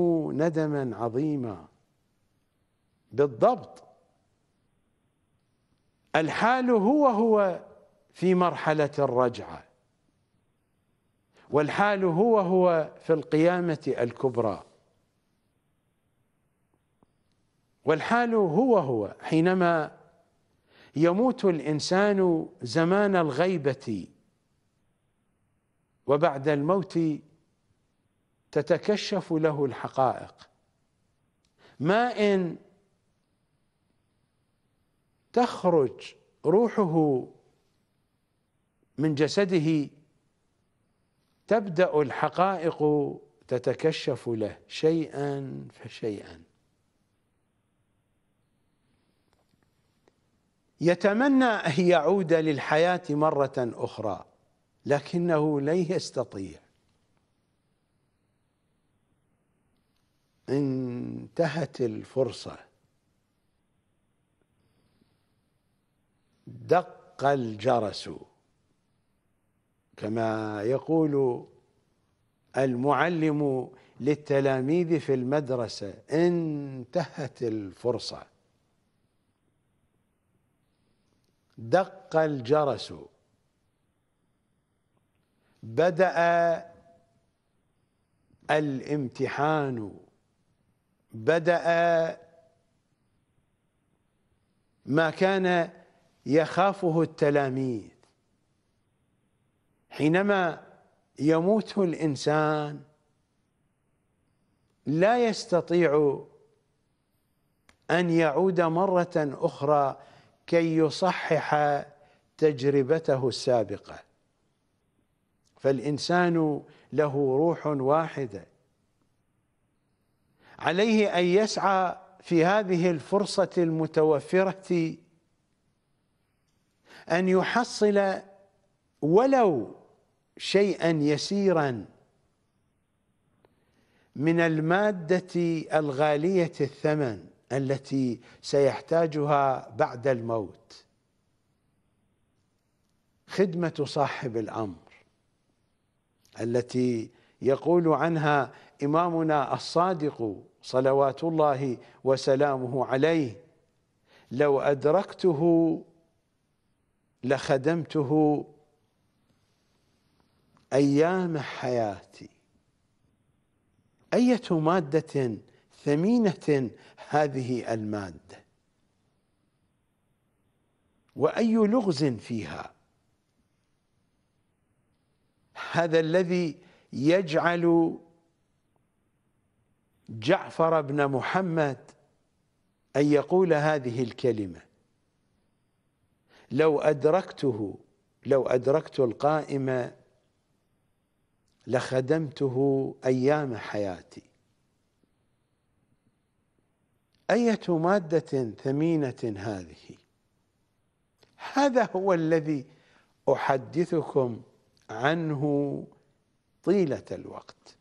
ندما عظيما بالضبط الحال هو هو في مرحلة الرجعة والحال هو هو في القيامة الكبرى والحال هو هو حينما يموت الإنسان زمان الغيبة وبعد الموت تتكشف له الحقائق ما ان تخرج روحه من جسده تبدا الحقائق تتكشف له شيئا فشيئا يتمنى ان يعود للحياه مره اخرى لكنه لن يستطيع انتهت الفرصه دق الجرس كما يقول المعلم للتلاميذ في المدرسه انتهت الفرصه دق الجرس بدأ الامتحان بدأ ما كان يخافه التلاميذ حينما يموت الإنسان لا يستطيع أن يعود مرة أخرى كي يصحح تجربته السابقه فالإنسان له روح واحدة عليه أن يسعى في هذه الفرصة المتوفرة أن يحصل ولو شيئا يسيرا من المادة الغالية الثمن التي سيحتاجها بعد الموت خدمة صاحب الأمر التي يقول عنها إمامنا الصادق صلوات الله وسلامه عليه لو أدركته لخدمته أيام حياتي أية مادة ثمينة هذه المادة وأي لغز فيها هذا الذي يجعل جعفر بن محمد أن يقول هذه الكلمة لو أدركته لو أدركت القائمة لخدمته أيام حياتي أية مادة ثمينة هذه هذا هو الذي أحدثكم عنه طيلة الوقت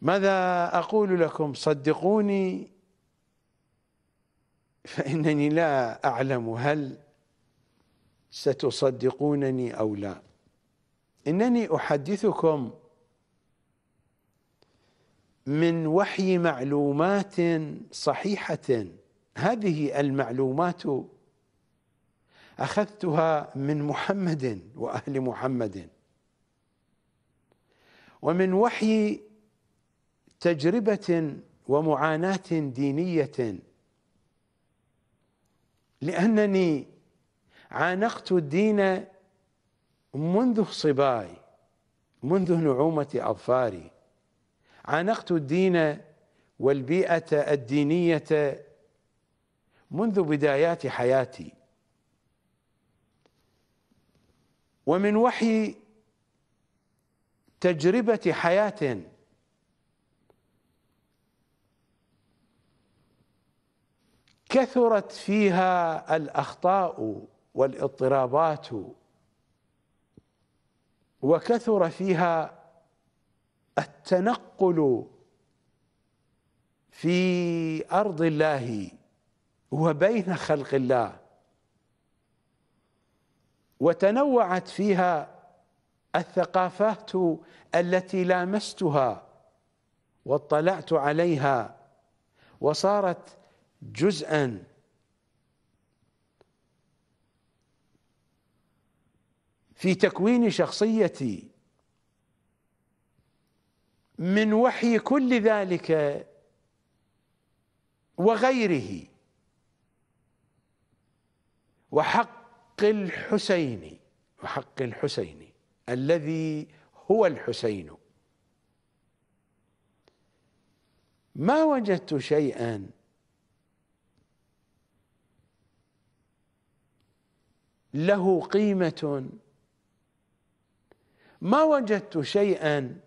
ماذا أقول لكم صدقوني فإنني لا أعلم هل ستصدقونني أو لا إنني أحدثكم من وحي معلومات صحيحة هذه المعلومات اخذتها من محمد واهل محمد ومن وحي تجربه ومعاناه دينيه لانني عانقت الدين منذ صباي منذ نعومه اظفاري عانقت الدين والبيئه الدينيه منذ بدايات حياتي ومن وحي تجربة حياة كثرت فيها الأخطاء والاضطرابات وكثر فيها التنقل في أرض الله وبين خلق الله وتنوعت فيها الثقافات التي لامستها واطلعت عليها وصارت جزءا في تكوين شخصيتي من وحي كل ذلك وغيره وحق الحسين وحق الحسين الذي هو الحسين ما وجدت شيئا له قيمة ما وجدت شيئا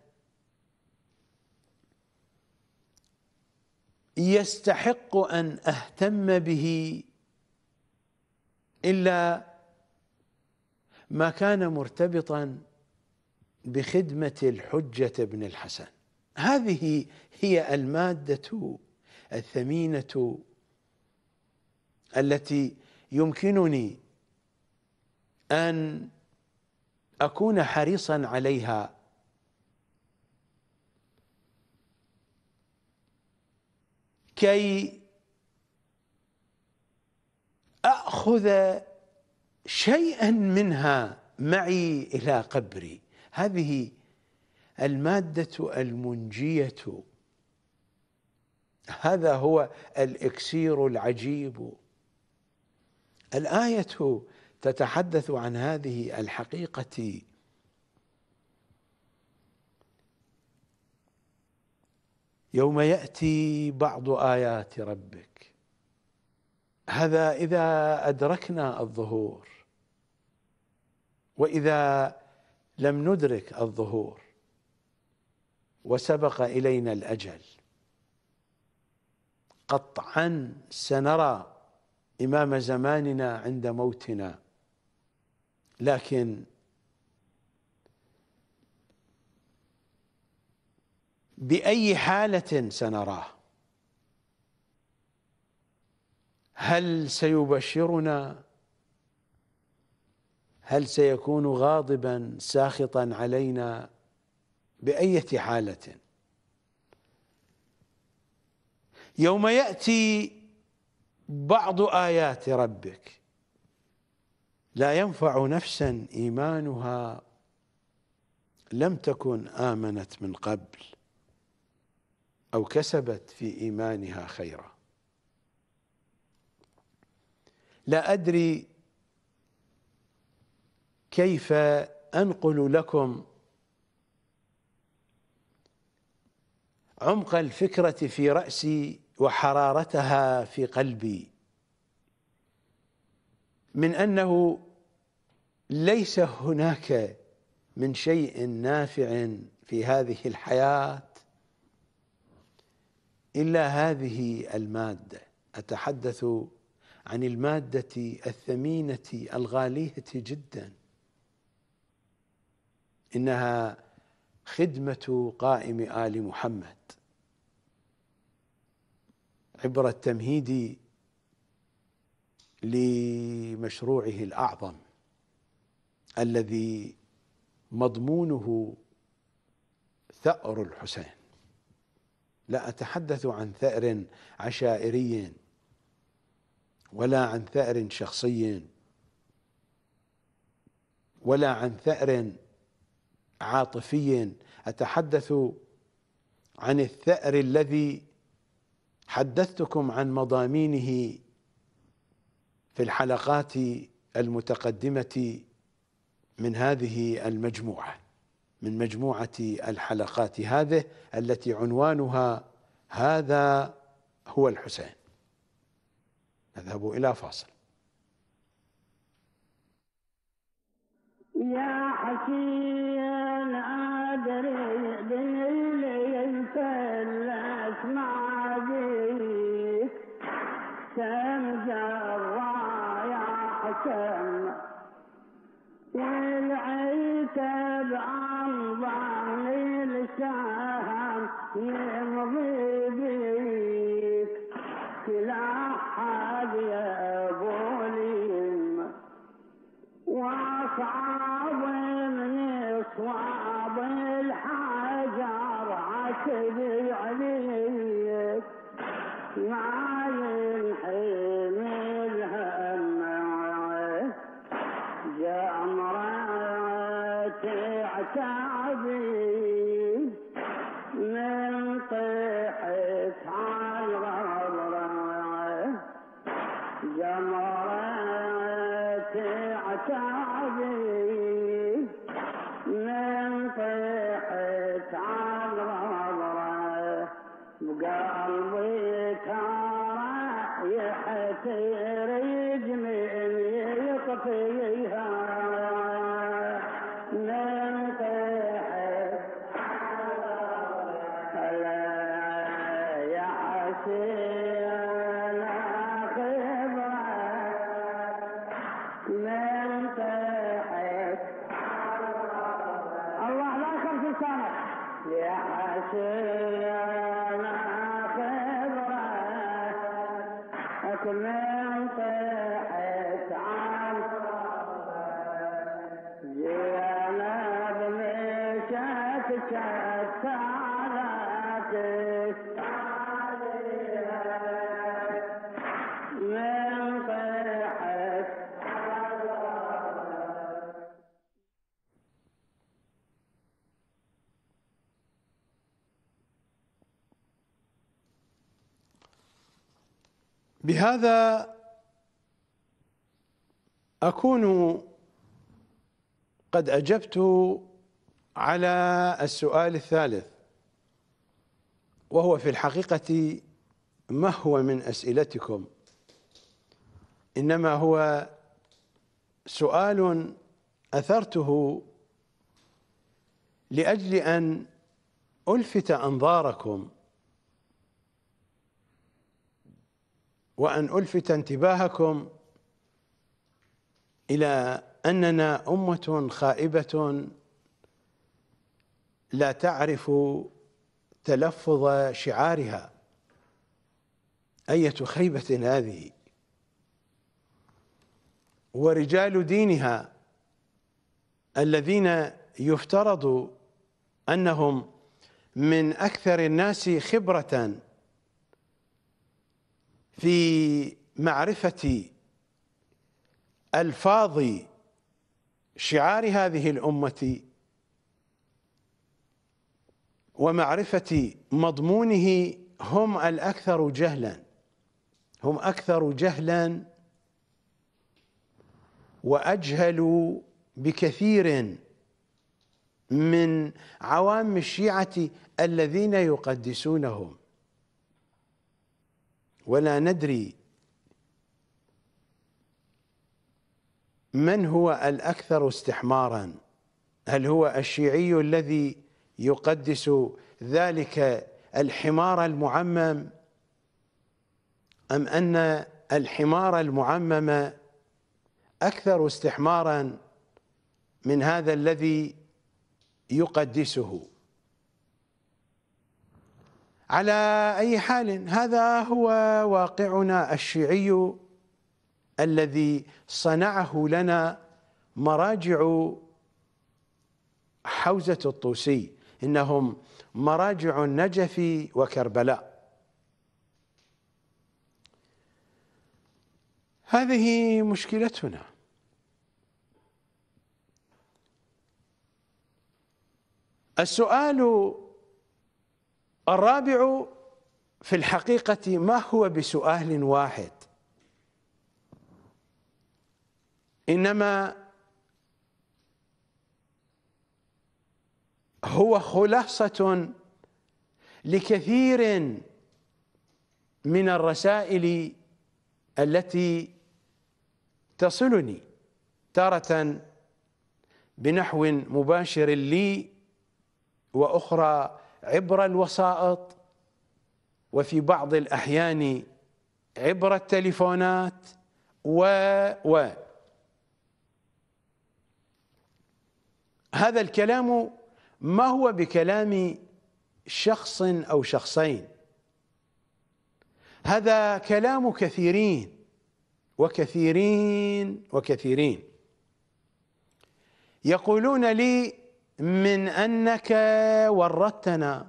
يستحق أن أهتم به إلا ما كان مرتبطا بخدمة الحجة ابن الحسن هذه هي المادة الثمينة التي يمكنني أن أكون حريصا عليها كي أخذ شيئا منها معي إلى قبري هذه المادة المنجية هذا هو الإكسير العجيب الآية تتحدث عن هذه الحقيقة يوم يأتي بعض آيات ربك هذا إذا أدركنا الظهور واذا لم ندرك الظهور وسبق الينا الاجل قطعا سنرى امام زماننا عند موتنا لكن باي حاله سنراه هل سيبشرنا هل سيكون غاضبا ساخطا علينا بأية حالة يوم يأتي بعض آيات ربك لا ينفع نفسا إيمانها لم تكن آمنت من قبل أو كسبت في إيمانها خيرا لا أدري كيف أنقل لكم عمق الفكرة في رأسي وحرارتها في قلبي من أنه ليس هناك من شيء نافع في هذه الحياة إلا هذه المادة أتحدث عن المادة الثمينة الغالية جداً إنها خدمة قائم آل محمد عبر التمهيد لمشروعه الأعظم الذي مضمونه ثأر الحسين لا أتحدث عن ثأر عشائري ولا عن ثأر شخصي ولا عن ثأر عاطفي اتحدث عن الثأر الذي حدثتكم عن مضامينه في الحلقات المتقدمه من هذه المجموعه من مجموعه الحلقات هذه التي عنوانها هذا هو الحسين نذهب الى فاصل يا حكيم ಸಾಗರ بهذا أكون قد أجبت على السؤال الثالث وهو في الحقيقة ما هو من أسئلتكم إنما هو سؤال أثرته لأجل أن ألفت أنظاركم وأن ألفت انتباهكم إلى أننا أمة خائبة لا تعرف تلفظ شعارها أية خيبة هذه ورجال دينها الذين يفترض أنهم من أكثر الناس خبرةً في معرفة ألفاظ شعار هذه الأمة ومعرفة مضمونه هم الأكثر جهلا هم أكثر جهلا وأجهل بكثير من عوام الشيعة الذين يقدسونهم ولا ندري من هو الأكثر استحمارا هل هو الشيعي الذي يقدس ذلك الحمار المعمم أم أن الحمار المعمم أكثر استحمارا من هذا الذي يقدسه على أي حال هذا هو واقعنا الشيعي الذي صنعه لنا مراجع حوزة الطوسي إنهم مراجع النجف وكربلاء هذه مشكلتنا السؤال الرابع في الحقيقة ما هو بسؤال واحد إنما هو خلاصة لكثير من الرسائل التي تصلني تارة بنحو مباشر لي وأخرى عبر الوسائط وفي بعض الأحيان عبر التليفونات و و هذا الكلام ما هو بكلام شخص أو شخصين هذا كلام كثيرين وكثيرين وكثيرين يقولون لي من أنك وردتنا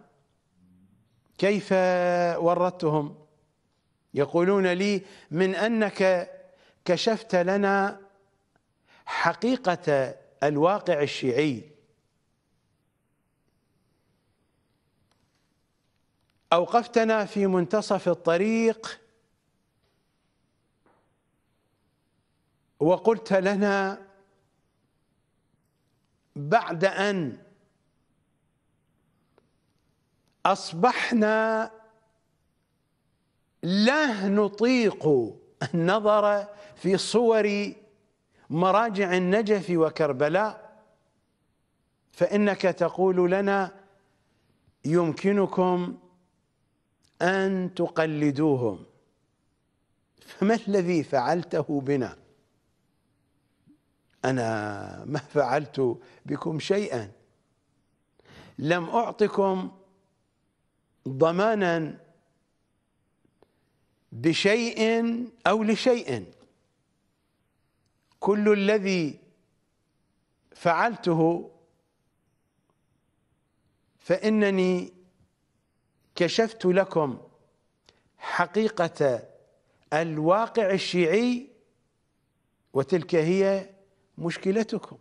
كيف وردتهم يقولون لي من أنك كشفت لنا حقيقة الواقع الشيعي أوقفتنا في منتصف الطريق وقلت لنا بعد ان اصبحنا لا نطيق النظر في صور مراجع النجف وكربلاء فانك تقول لنا يمكنكم ان تقلدوهم فما الذي فعلته بنا أنا ما فعلت بكم شيئا لم أعطكم ضمانا بشيء أو لشيء كل الذي فعلته فإنني كشفت لكم حقيقة الواقع الشيعي وتلك هي مشكلتكم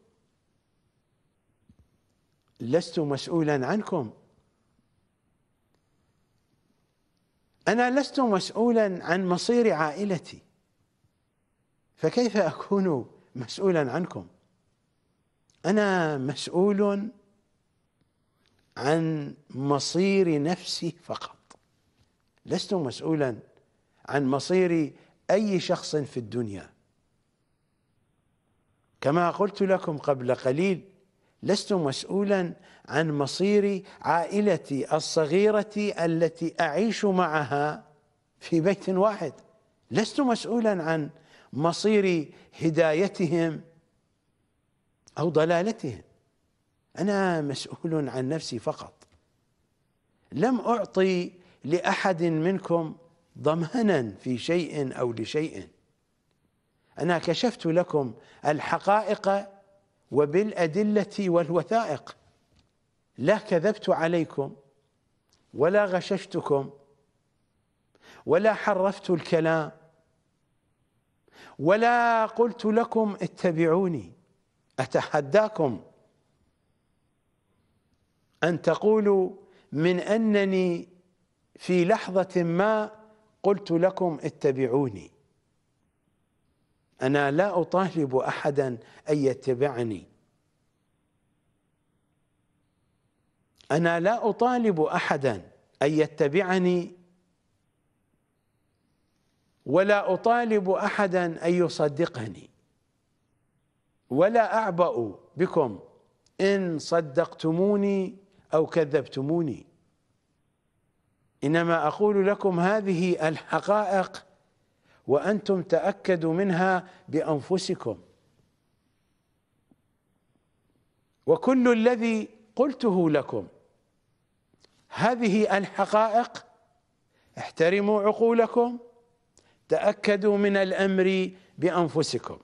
لست مسؤولا عنكم أنا لست مسؤولا عن مصير عائلتي فكيف أكون مسؤولا عنكم أنا مسؤول عن مصير نفسي فقط لست مسؤولا عن مصير أي شخص في الدنيا كما قلت لكم قبل قليل لست مسؤولا عن مصير عائلتي الصغيرة التي أعيش معها في بيت واحد لست مسؤولا عن مصير هدايتهم أو ضلالتهم أنا مسؤول عن نفسي فقط لم أعطي لأحد منكم ضمانا في شيء أو لشيء أنا كشفت لكم الحقائق وبالأدلة والوثائق لا كذبت عليكم ولا غششتكم ولا حرفت الكلام ولا قلت لكم اتبعوني أتحداكم أن تقولوا من أنني في لحظة ما قلت لكم اتبعوني أنا لا أطالب أحدا أن يتبعني أنا لا أطالب أحدا أن يتبعني ولا أطالب أحدا أن يصدقني ولا أعبأ بكم إن صدقتموني أو كذبتموني إنما أقول لكم هذه الحقائق وانتم تاكدوا منها بانفسكم وكل الذي قلته لكم هذه الحقائق احترموا عقولكم تاكدوا من الامر بانفسكم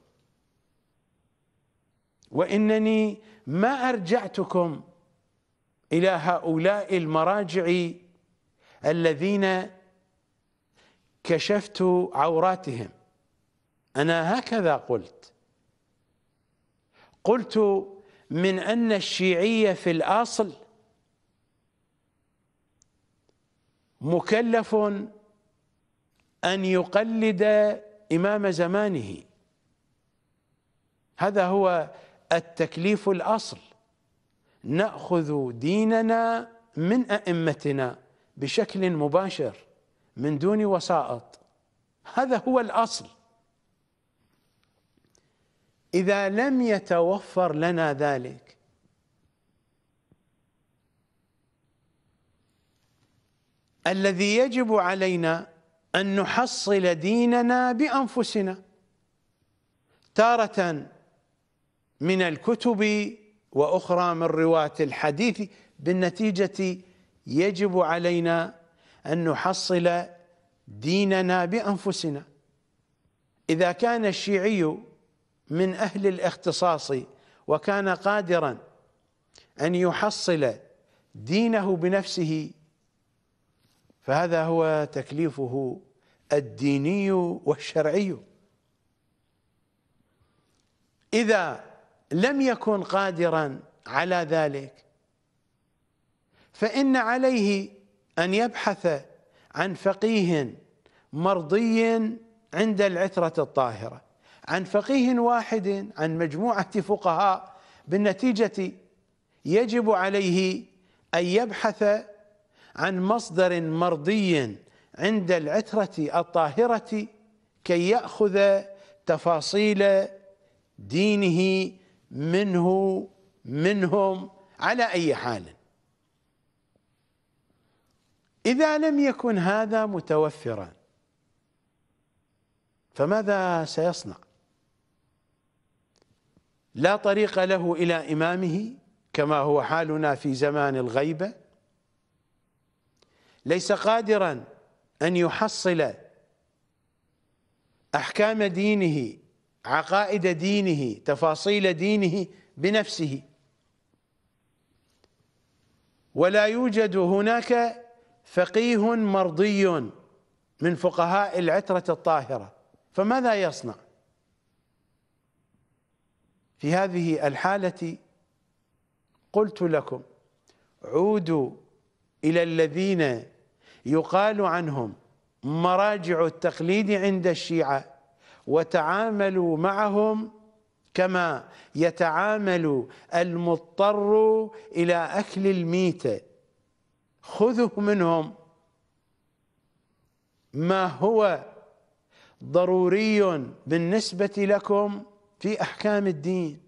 وانني ما ارجعتكم الى هؤلاء المراجع الذين كشفت عوراتهم أنا هكذا قلت قلت من أن الشيعية في الأصل مكلف أن يقلد إمام زمانه هذا هو التكليف الأصل نأخذ ديننا من أئمتنا بشكل مباشر من دون وسائط هذا هو الاصل اذا لم يتوفر لنا ذلك الذي يجب علينا ان نحصل ديننا بانفسنا تاره من الكتب واخرى من رواه الحديث بالنتيجه يجب علينا أن نحصل ديننا بأنفسنا إذا كان الشيعي من أهل الاختصاص وكان قادرا أن يحصل دينه بنفسه فهذا هو تكليفه الديني والشرعي إذا لم يكن قادرا على ذلك فإن عليه أن يبحث عن فقيه مرضي عند العترة الطاهرة عن فقيه واحد عن مجموعة فقهاء بالنتيجة يجب عليه أن يبحث عن مصدر مرضي عند العترة الطاهرة كي يأخذ تفاصيل دينه منه منهم على أي حال إذا لم يكن هذا متوفرا فماذا سيصنع لا طريق له إلى إمامه كما هو حالنا في زمان الغيبة ليس قادرا أن يحصل أحكام دينه عقائد دينه تفاصيل دينه بنفسه ولا يوجد هناك فقيه مرضي من فقهاء العترة الطاهرة فماذا يصنع في هذه الحالة قلت لكم عودوا إلى الذين يقال عنهم مراجع التقليد عند الشيعة وتعاملوا معهم كما يتعامل المضطر إلى أكل الميته خذوا منهم ما هو ضروري بالنسبة لكم في أحكام الدين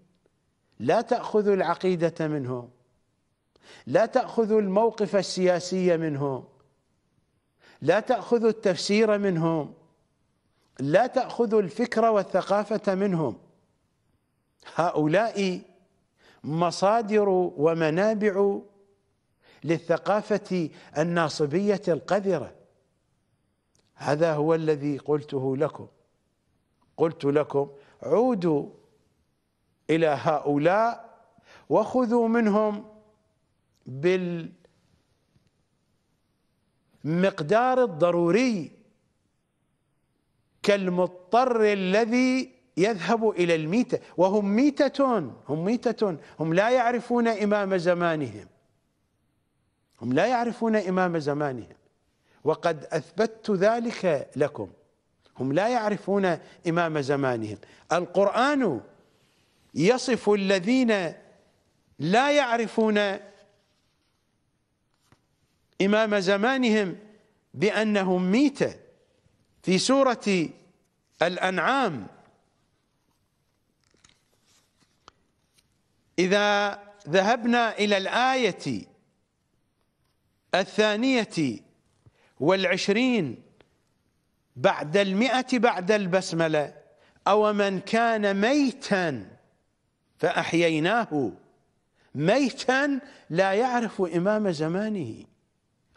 لا تأخذوا العقيدة منهم لا تأخذوا الموقف السياسي منهم لا تأخذوا التفسير منهم لا تأخذوا الفكر والثقافة منهم هؤلاء مصادر ومنابع للثقافة الناصبية القذرة هذا هو الذي قلته لكم قلت لكم عودوا إلى هؤلاء وخذوا منهم بالمقدار الضروري كالمضطر الذي يذهب إلى الميتة وهم ميتة هم ميتة هم لا يعرفون إمام زمانهم هم لا يعرفون إمام زمانهم وقد أثبتت ذلك لكم هم لا يعرفون إمام زمانهم القرآن يصف الذين لا يعرفون إمام زمانهم بأنهم ميتة في سورة الأنعام إذا ذهبنا إلى الآية الثانية والعشرين بعد المئة بعد البسملة أو من كان ميتا فأحييناه ميتا لا يعرف إمام زمانه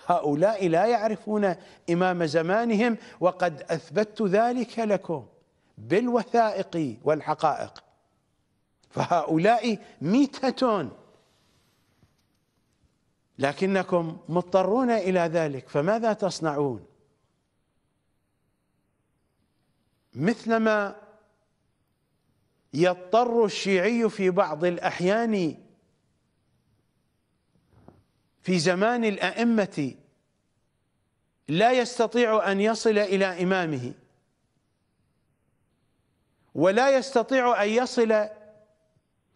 هؤلاء لا يعرفون إمام زمانهم وقد أثبتت ذلك لكم بالوثائق والحقائق فهؤلاء ميتة لكنكم مضطرون الى ذلك فماذا تصنعون مثلما يضطر الشيعي في بعض الاحيان في زمان الائمه لا يستطيع ان يصل الى امامه ولا يستطيع ان يصل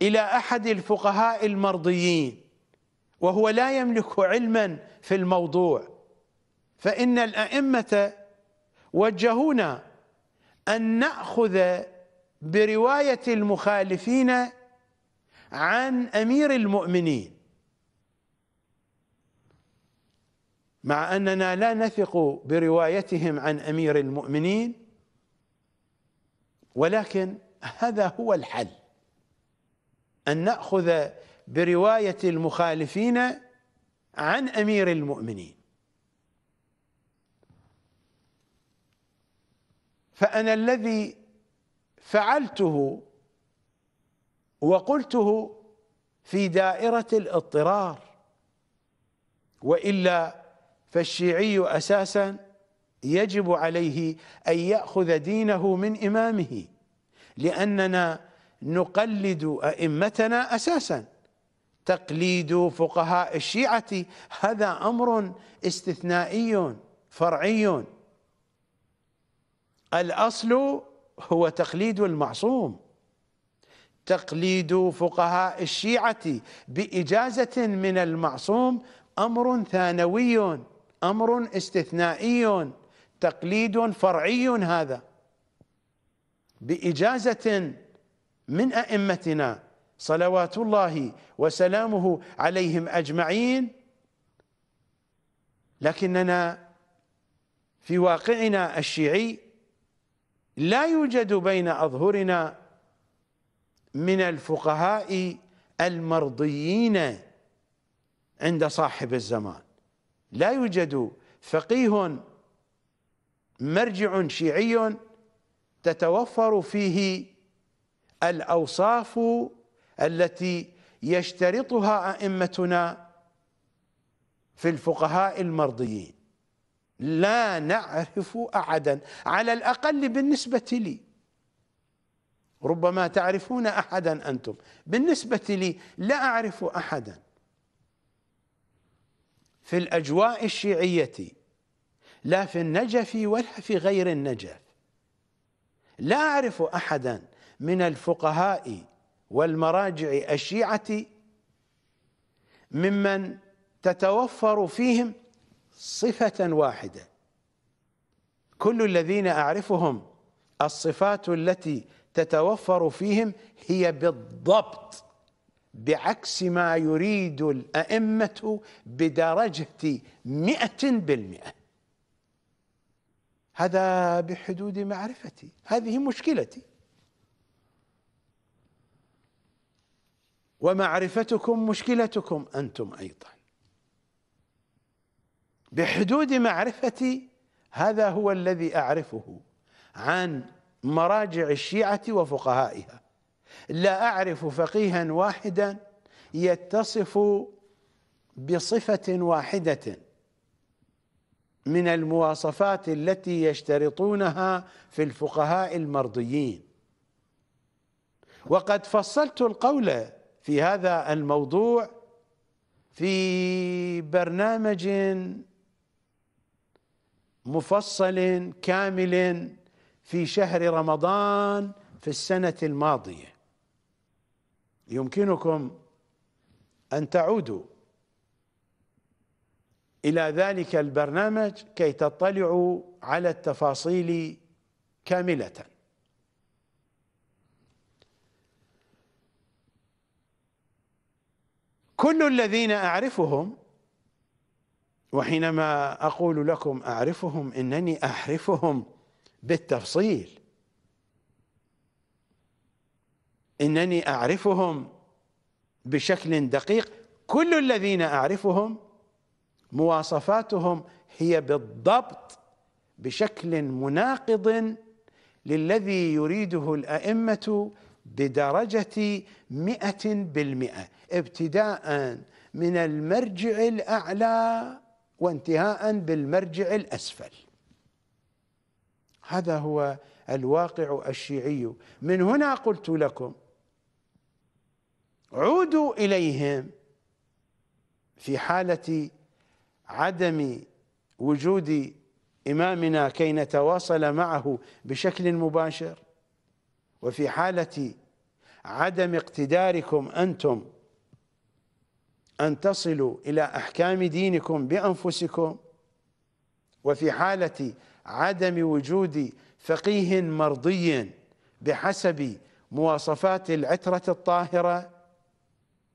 الى احد الفقهاء المرضيين وهو لا يملك علما في الموضوع فإن الأئمة وجهونا أن نأخذ برواية المخالفين عن أمير المؤمنين مع أننا لا نثق بروايتهم عن أمير المؤمنين ولكن هذا هو الحل أن نأخذ برواية المخالفين عن أمير المؤمنين فأنا الذي فعلته وقلته في دائرة الاضطرار وإلا فالشيعي أساسا يجب عليه أن يأخذ دينه من إمامه لأننا نقلد أئمتنا أساساً تقليد فقهاء الشيعة هذا أمر استثنائي فرعي الأصل هو تقليد المعصوم تقليد فقهاء الشيعة بإجازة من المعصوم أمر ثانوي أمر استثنائي تقليد فرعي هذا بإجازة من أئمتنا صلوات الله وسلامه عليهم أجمعين لكننا في واقعنا الشيعي لا يوجد بين أظهرنا من الفقهاء المرضيين عند صاحب الزمان لا يوجد فقيه مرجع شيعي تتوفر فيه الأوصاف التي يشترطها ائمتنا في الفقهاء المرضيين لا نعرف احدا على الاقل بالنسبه لي ربما تعرفون احدا انتم بالنسبه لي لا اعرف احدا في الاجواء الشيعيه لا في النجف ولا في غير النجف لا اعرف احدا من الفقهاء والمراجع الشيعة ممن تتوفر فيهم صفة واحدة كل الذين أعرفهم الصفات التي تتوفر فيهم هي بالضبط بعكس ما يريد الأئمة بدرجة مئة بالمئة هذا بحدود معرفتي هذه مشكلتي ومعرفتكم مشكلتكم أنتم أيضا بحدود معرفتي هذا هو الذي أعرفه عن مراجع الشيعة وفقهائها لا أعرف فقيها واحدا يتصف بصفة واحدة من المواصفات التي يشترطونها في الفقهاء المرضيين وقد فصلت القول في هذا الموضوع في برنامج مفصل كامل في شهر رمضان في السنة الماضية يمكنكم أن تعودوا إلى ذلك البرنامج كي تطلعوا على التفاصيل كاملة كل الذين أعرفهم وحينما أقول لكم أعرفهم إنني أعرفهم بالتفصيل إنني أعرفهم بشكل دقيق كل الذين أعرفهم مواصفاتهم هي بالضبط بشكل مناقض للذي يريده الأئمة بدرجة مئة بالمئة ابتداء من المرجع الأعلى وانتهاء بالمرجع الأسفل هذا هو الواقع الشيعي من هنا قلت لكم عودوا إليهم في حالة عدم وجود إمامنا كي نتواصل معه بشكل مباشر وفي حالة عدم اقتداركم أنتم أن تصلوا إلى أحكام دينكم بأنفسكم وفي حالة عدم وجود فقيه مرضي بحسب مواصفات العترة الطاهرة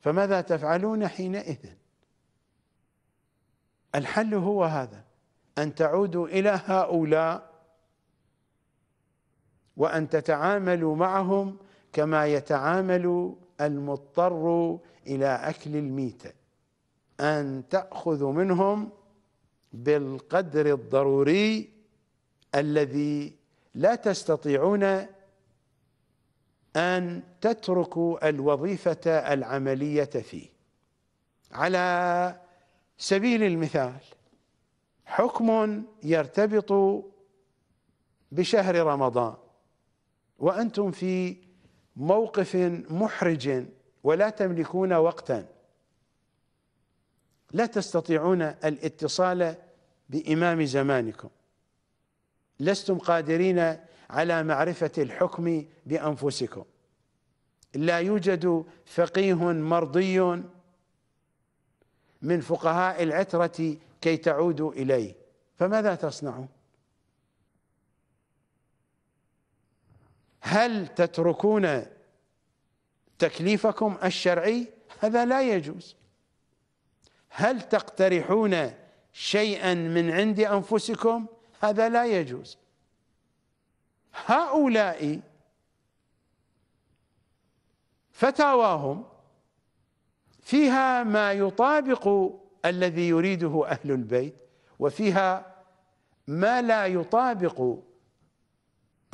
فماذا تفعلون حينئذ الحل هو هذا أن تعودوا إلى هؤلاء وأن تتعاملوا معهم كما يتعامل المضطر إلى أكل الميتة أن تأخذوا منهم بالقدر الضروري الذي لا تستطيعون أن تتركوا الوظيفة العملية فيه على سبيل المثال حكم يرتبط بشهر رمضان وأنتم في موقف محرج ولا تملكون وقتا لا تستطيعون الاتصال بإمام زمانكم لستم قادرين على معرفة الحكم بأنفسكم لا يوجد فقيه مرضي من فقهاء العترة كي تعودوا إليه فماذا تصنعون هل تتركون تكليفكم الشرعي هذا لا يجوز هل تقترحون شيئا من عند انفسكم هذا لا يجوز هؤلاء فتاواهم فيها ما يطابق الذي يريده اهل البيت وفيها ما لا يطابق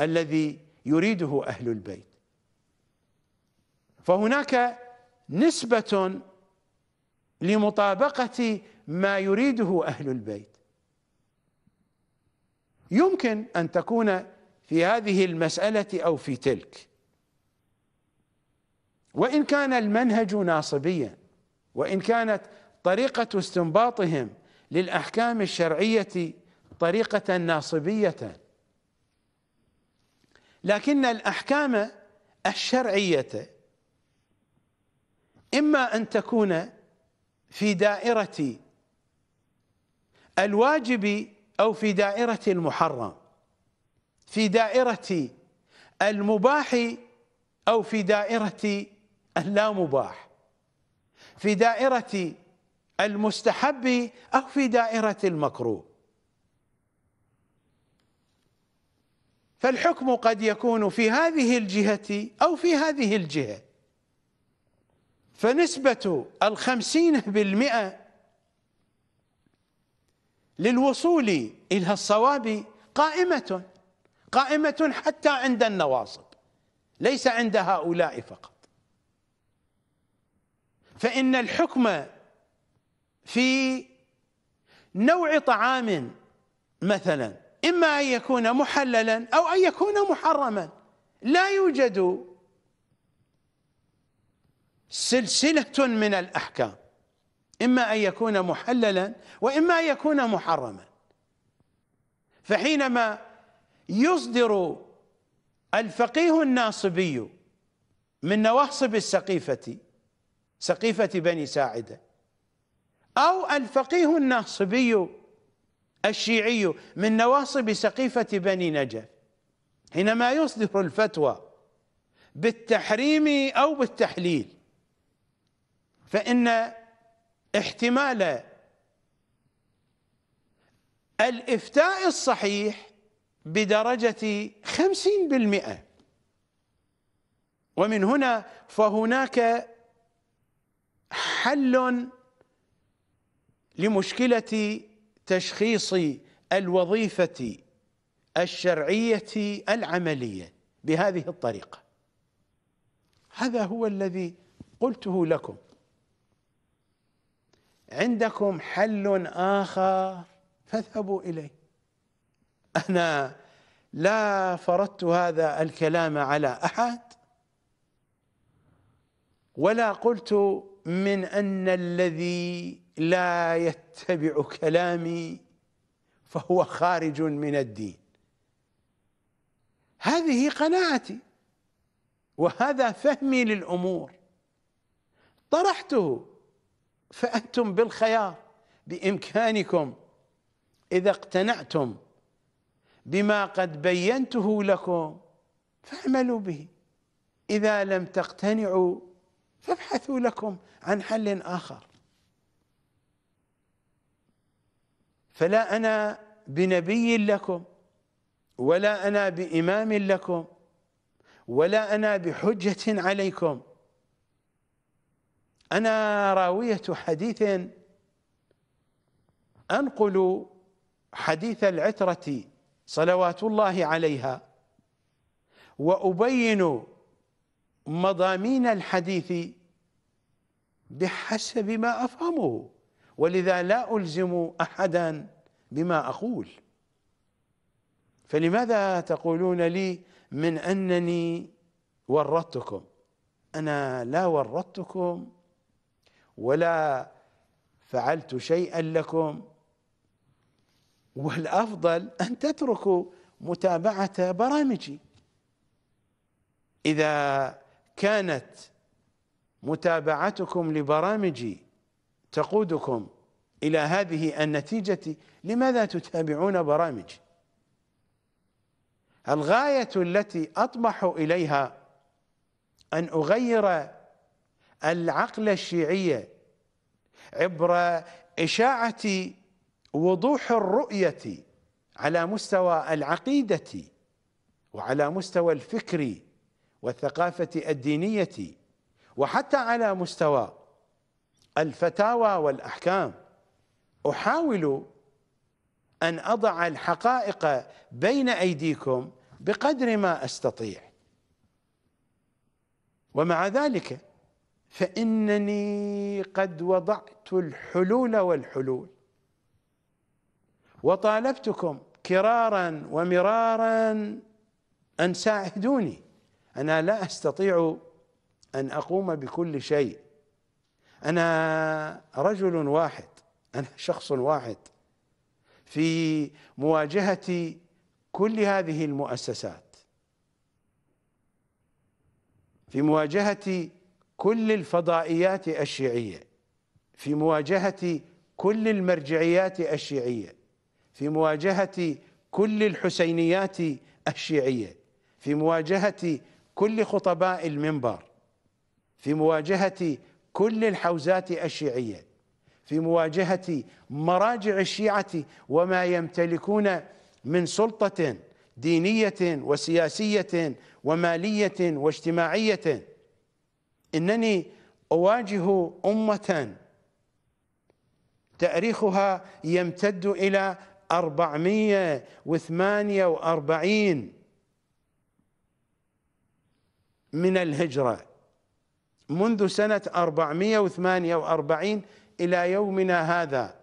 الذي يريده اهل البيت فهناك نسبه لمطابقه ما يريده اهل البيت يمكن ان تكون في هذه المساله او في تلك وان كان المنهج ناصبيا وان كانت طريقه استنباطهم للاحكام الشرعيه طريقه ناصبيه لكن الأحكام الشرعية إما أن تكون في دائرة الواجب أو في دائرة المحرم في دائرة المباح أو في دائرة اللامباح في دائرة المستحب أو في دائرة المكروه فالحكم قد يكون في هذه الجهة أو في هذه الجهة فنسبة الخمسين بالمئة للوصول إلى الصواب قائمة قائمة حتى عند النواصب ليس عند هؤلاء فقط فإن الحكم في نوع طعام مثلاً إما أن يكون محللا أو أن يكون محرما لا يوجد سلسلة من الأحكام إما أن يكون محللا وإما أن يكون محرما فحينما يصدر الفقيه الناصبي من نواصب السقيفة سقيفة بني ساعدة أو الفقيه الناصبي الشيعي من نواصب سقيفة بني نجف حينما يصدر الفتوى بالتحريم أو بالتحليل فإن احتمال الإفتاء الصحيح بدرجة خمسين بالمئة ومن هنا فهناك حل لمشكلة تشخيص الوظيفة الشرعية العملية بهذه الطريقة هذا هو الذي قلته لكم عندكم حل آخر فاذهبوا إليه أنا لا فرضت هذا الكلام على أحد ولا قلت من أن الذي لا يتبع كلامي فهو خارج من الدين هذه قناعتي وهذا فهمي للامور طرحته فانتم بالخيار بامكانكم اذا اقتنعتم بما قد بينته لكم فاعملوا به اذا لم تقتنعوا فابحثوا لكم عن حل اخر فلا أنا بنبي لكم ولا أنا بإمام لكم ولا أنا بحجة عليكم أنا راوية حديث أنقل حديث العترة صلوات الله عليها وأبين مضامين الحديث بحسب ما أفهمه ولذا لا ألزم أحدا بما أقول فلماذا تقولون لي من أنني ورطتكم أنا لا ورطتكم ولا فعلت شيئا لكم والأفضل أن تتركوا متابعة برامجي إذا كانت متابعتكم لبرامجي تقودكم إلى هذه النتيجة لماذا تتابعون برامج الغاية التي أطمح إليها أن أغير العقل الشيعي عبر إشاعة وضوح الرؤية على مستوى العقيدة وعلى مستوى الفكر والثقافة الدينية وحتى على مستوى الفتاوى والأحكام أحاول أن أضع الحقائق بين أيديكم بقدر ما أستطيع ومع ذلك فإنني قد وضعت الحلول والحلول وطالبتكم كرارا ومرارا أن ساعدوني أنا لا أستطيع أن أقوم بكل شيء انا رجل واحد انا <laughs> شخص واحد في مواجهه كل هذه المؤسسات في مواجهه كل الفضائيات الشيعيه في مواجهه كل المرجعيات الشيعيه في مواجهه كل الحسينيات الشيعيه في مواجهه كل خطباء المنبر في مواجهه كل الحوزات الشيعية في مواجهة مراجع الشيعة وما يمتلكون من سلطة دينية وسياسية ومالية واجتماعية إنني أواجه أمة تاريخها يمتد إلى 448 من الهجرة منذ سنة 448 إلى يومنا هذا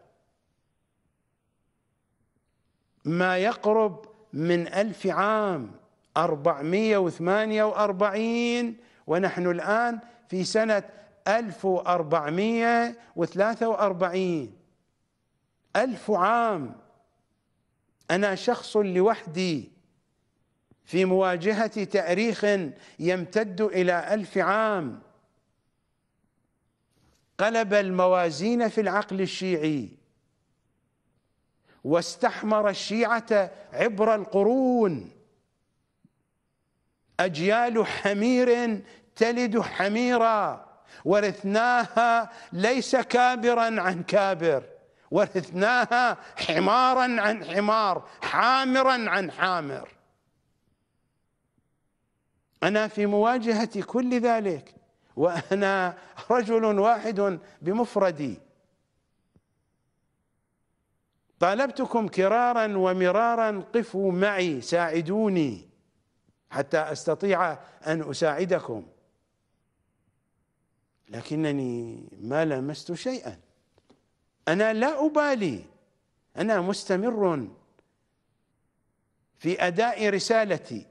ما يقرب من ألف عام 448 ونحن الآن في سنة 1443 ألف عام أنا شخص لوحدي في مواجهة تاريخ يمتد إلى ألف عام قلب الموازين في العقل الشيعي واستحمر الشيعة عبر القرون أجيال حمير تلد حميرا ورثناها ليس كابرا عن كابر ورثناها حمارا عن حمار حامرا عن حامر أنا في مواجهة كل ذلك وانا رجل واحد بمفردي طالبتكم كرارا ومرارا قفوا معي ساعدوني حتى استطيع ان اساعدكم لكنني ما لمست شيئا انا لا ابالي انا مستمر في اداء رسالتي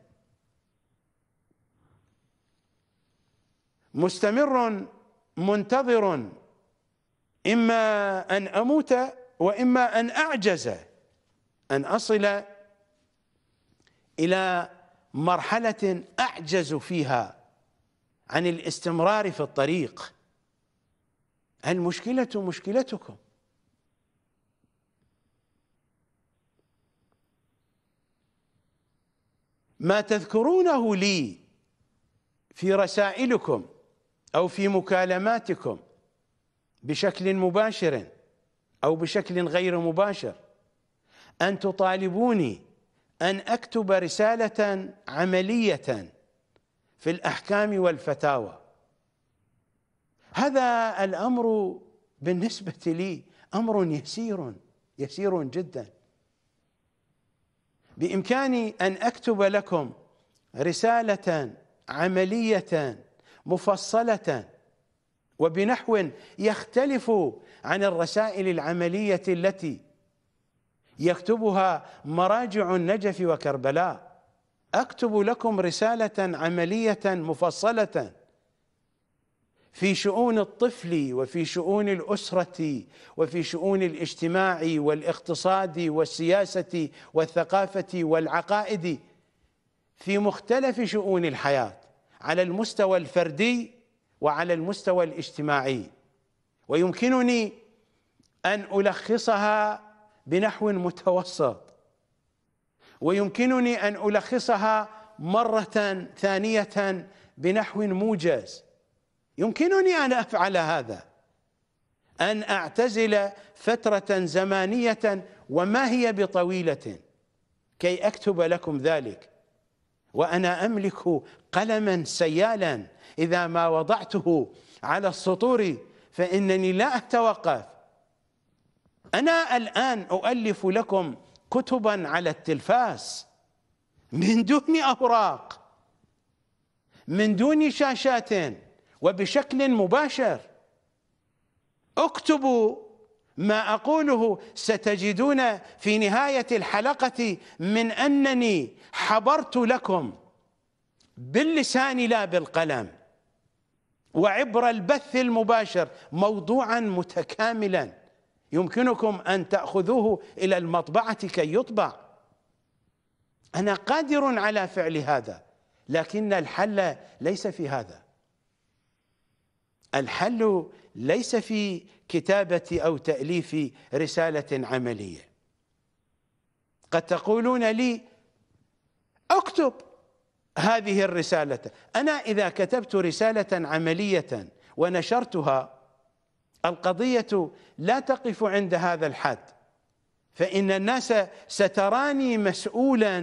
مستمر منتظر إما أن أموت وإما أن أعجز أن أصل إلى مرحلة أعجز فيها عن الاستمرار في الطريق المشكلة مشكلتكم ما تذكرونه لي في رسائلكم أو في مكالماتكم بشكل مباشر أو بشكل غير مباشر أن تطالبوني أن أكتب رسالة عملية في الأحكام والفتاوى هذا الأمر بالنسبة لي أمر يسير يسير جدا بإمكاني أن أكتب لكم رسالة عملية مفصله وبنحو يختلف عن الرسائل العمليه التي يكتبها مراجع النجف وكربلاء اكتب لكم رساله عمليه مفصله في شؤون الطفل وفي شؤون الاسره وفي شؤون الاجتماع والاقتصاد والسياسه والثقافه والعقائد في مختلف شؤون الحياه على المستوى الفردي وعلى المستوى الاجتماعي ويمكنني ان الخصها بنحو متوسط ويمكنني ان الخصها مره ثانيه بنحو موجز يمكنني ان افعل هذا ان اعتزل فتره زمانيه وما هي بطويله كي اكتب لكم ذلك وانا املك قلما سيالا اذا ما وضعته على السطور فانني لا اتوقف انا الان اؤلف لكم كتبا على التلفاز من دون اوراق من دون شاشات وبشكل مباشر اكتبوا ما أقوله ستجدون في نهاية الحلقة من أنني حبرت لكم باللسان لا بالقلم وعبر البث المباشر موضوعا متكاملا يمكنكم أن تأخذوه إلى المطبعة كي يطبع أنا قادر على فعل هذا لكن الحل ليس في هذا الحل ليس في كتابة أو تأليف رسالة عملية قد تقولون لي اكتب هذه الرسالة أنا إذا كتبت رسالة عملية ونشرتها القضية لا تقف عند هذا الحد فإن الناس ستراني مسؤولا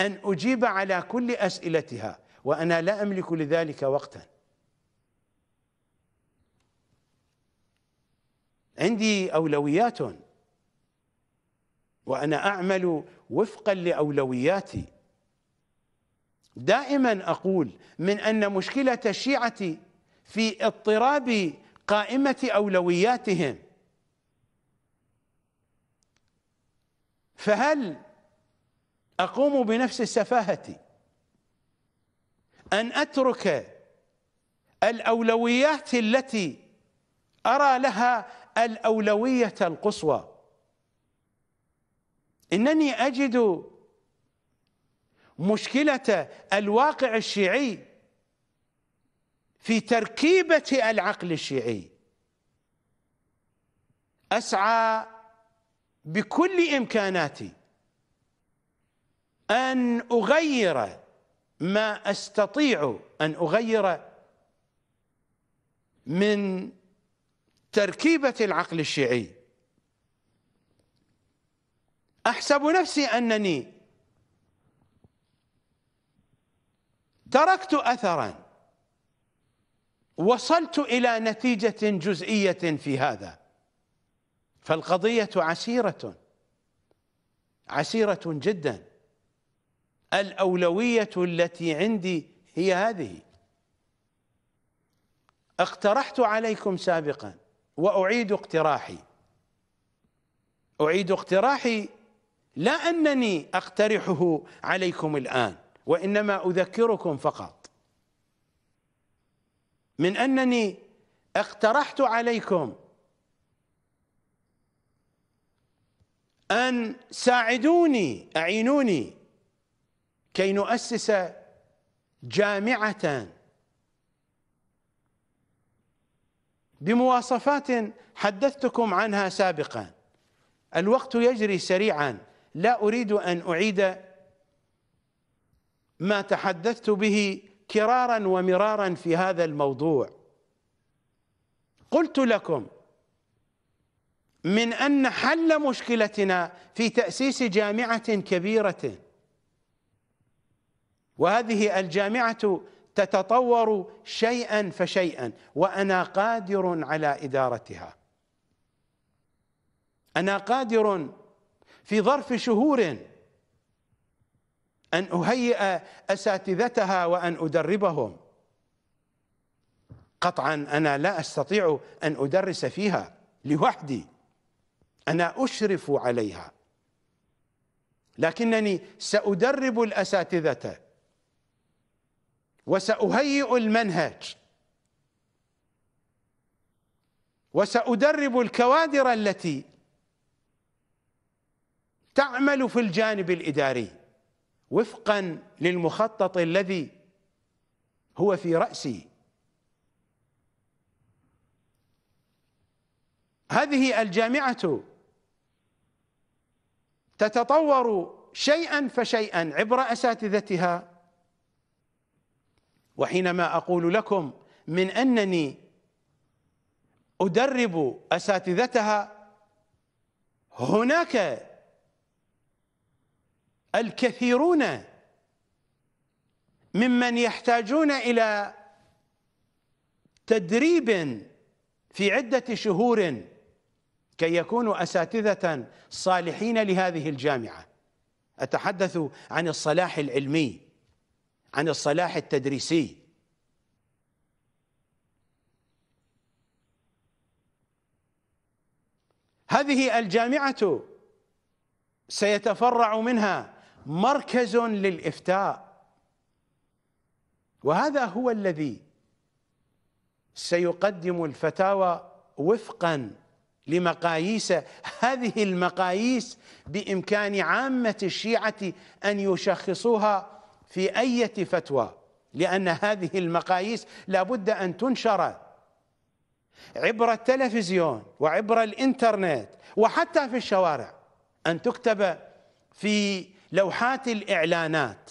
أن أجيب على كل أسئلتها وأنا لا أملك لذلك وقتا عندي اولويات وانا اعمل وفقا لاولوياتي دائما اقول من ان مشكله الشيعه في اضطراب قائمه اولوياتهم فهل اقوم بنفس السفاهه ان اترك الاولويات التي ارى لها الأولوية القصوى إنني أجد مشكلة الواقع الشيعي في تركيبة العقل الشيعي أسعى بكل إمكاناتي أن أغير ما أستطيع أن أغير من تركيبة العقل الشيعي أحسب نفسي أنني تركت أثرا وصلت إلى نتيجة جزئية في هذا فالقضية عسيرة عسيرة جدا الأولوية التي عندي هي هذه اقترحت عليكم سابقاً وأعيد اقتراحي أعيد اقتراحي لا أنني أقترحه عليكم الآن وإنما أذكركم فقط من أنني اقترحت عليكم أن ساعدوني أعينوني كي نؤسس جامعة بمواصفات حدثتكم عنها سابقا الوقت يجري سريعا لا أريد أن أعيد ما تحدثت به كرارا ومرارا في هذا الموضوع قلت لكم من أن حل مشكلتنا في تأسيس جامعة كبيرة وهذه الجامعة تتطور شيئا فشيئا وانا قادر على ادارتها انا قادر في ظرف شهور ان اهيئ اساتذتها وان ادربهم قطعا انا لا استطيع ان ادرس فيها لوحدي انا اشرف عليها لكنني سادرب الاساتذه وساهيئ المنهج وسادرب الكوادر التي تعمل في الجانب الاداري وفقا للمخطط الذي هو في راسي هذه الجامعه تتطور شيئا فشيئا عبر اساتذتها وحينما أقول لكم من أنني أدرب أساتذتها هناك الكثيرون ممن يحتاجون إلى تدريب في عدة شهور كي يكونوا أساتذة صالحين لهذه الجامعة أتحدث عن الصلاح العلمي عن الصلاح التدريسي هذه الجامعة سيتفرع منها مركز للإفتاء وهذا هو الذي سيقدم الفتاوى وفقا لمقاييس هذه المقاييس بإمكان عامة الشيعة أن يشخصوها في أي فتوى لأن هذه المقاييس لابد أن تنشر عبر التلفزيون وعبر الإنترنت وحتى في الشوارع أن تكتب في لوحات الإعلانات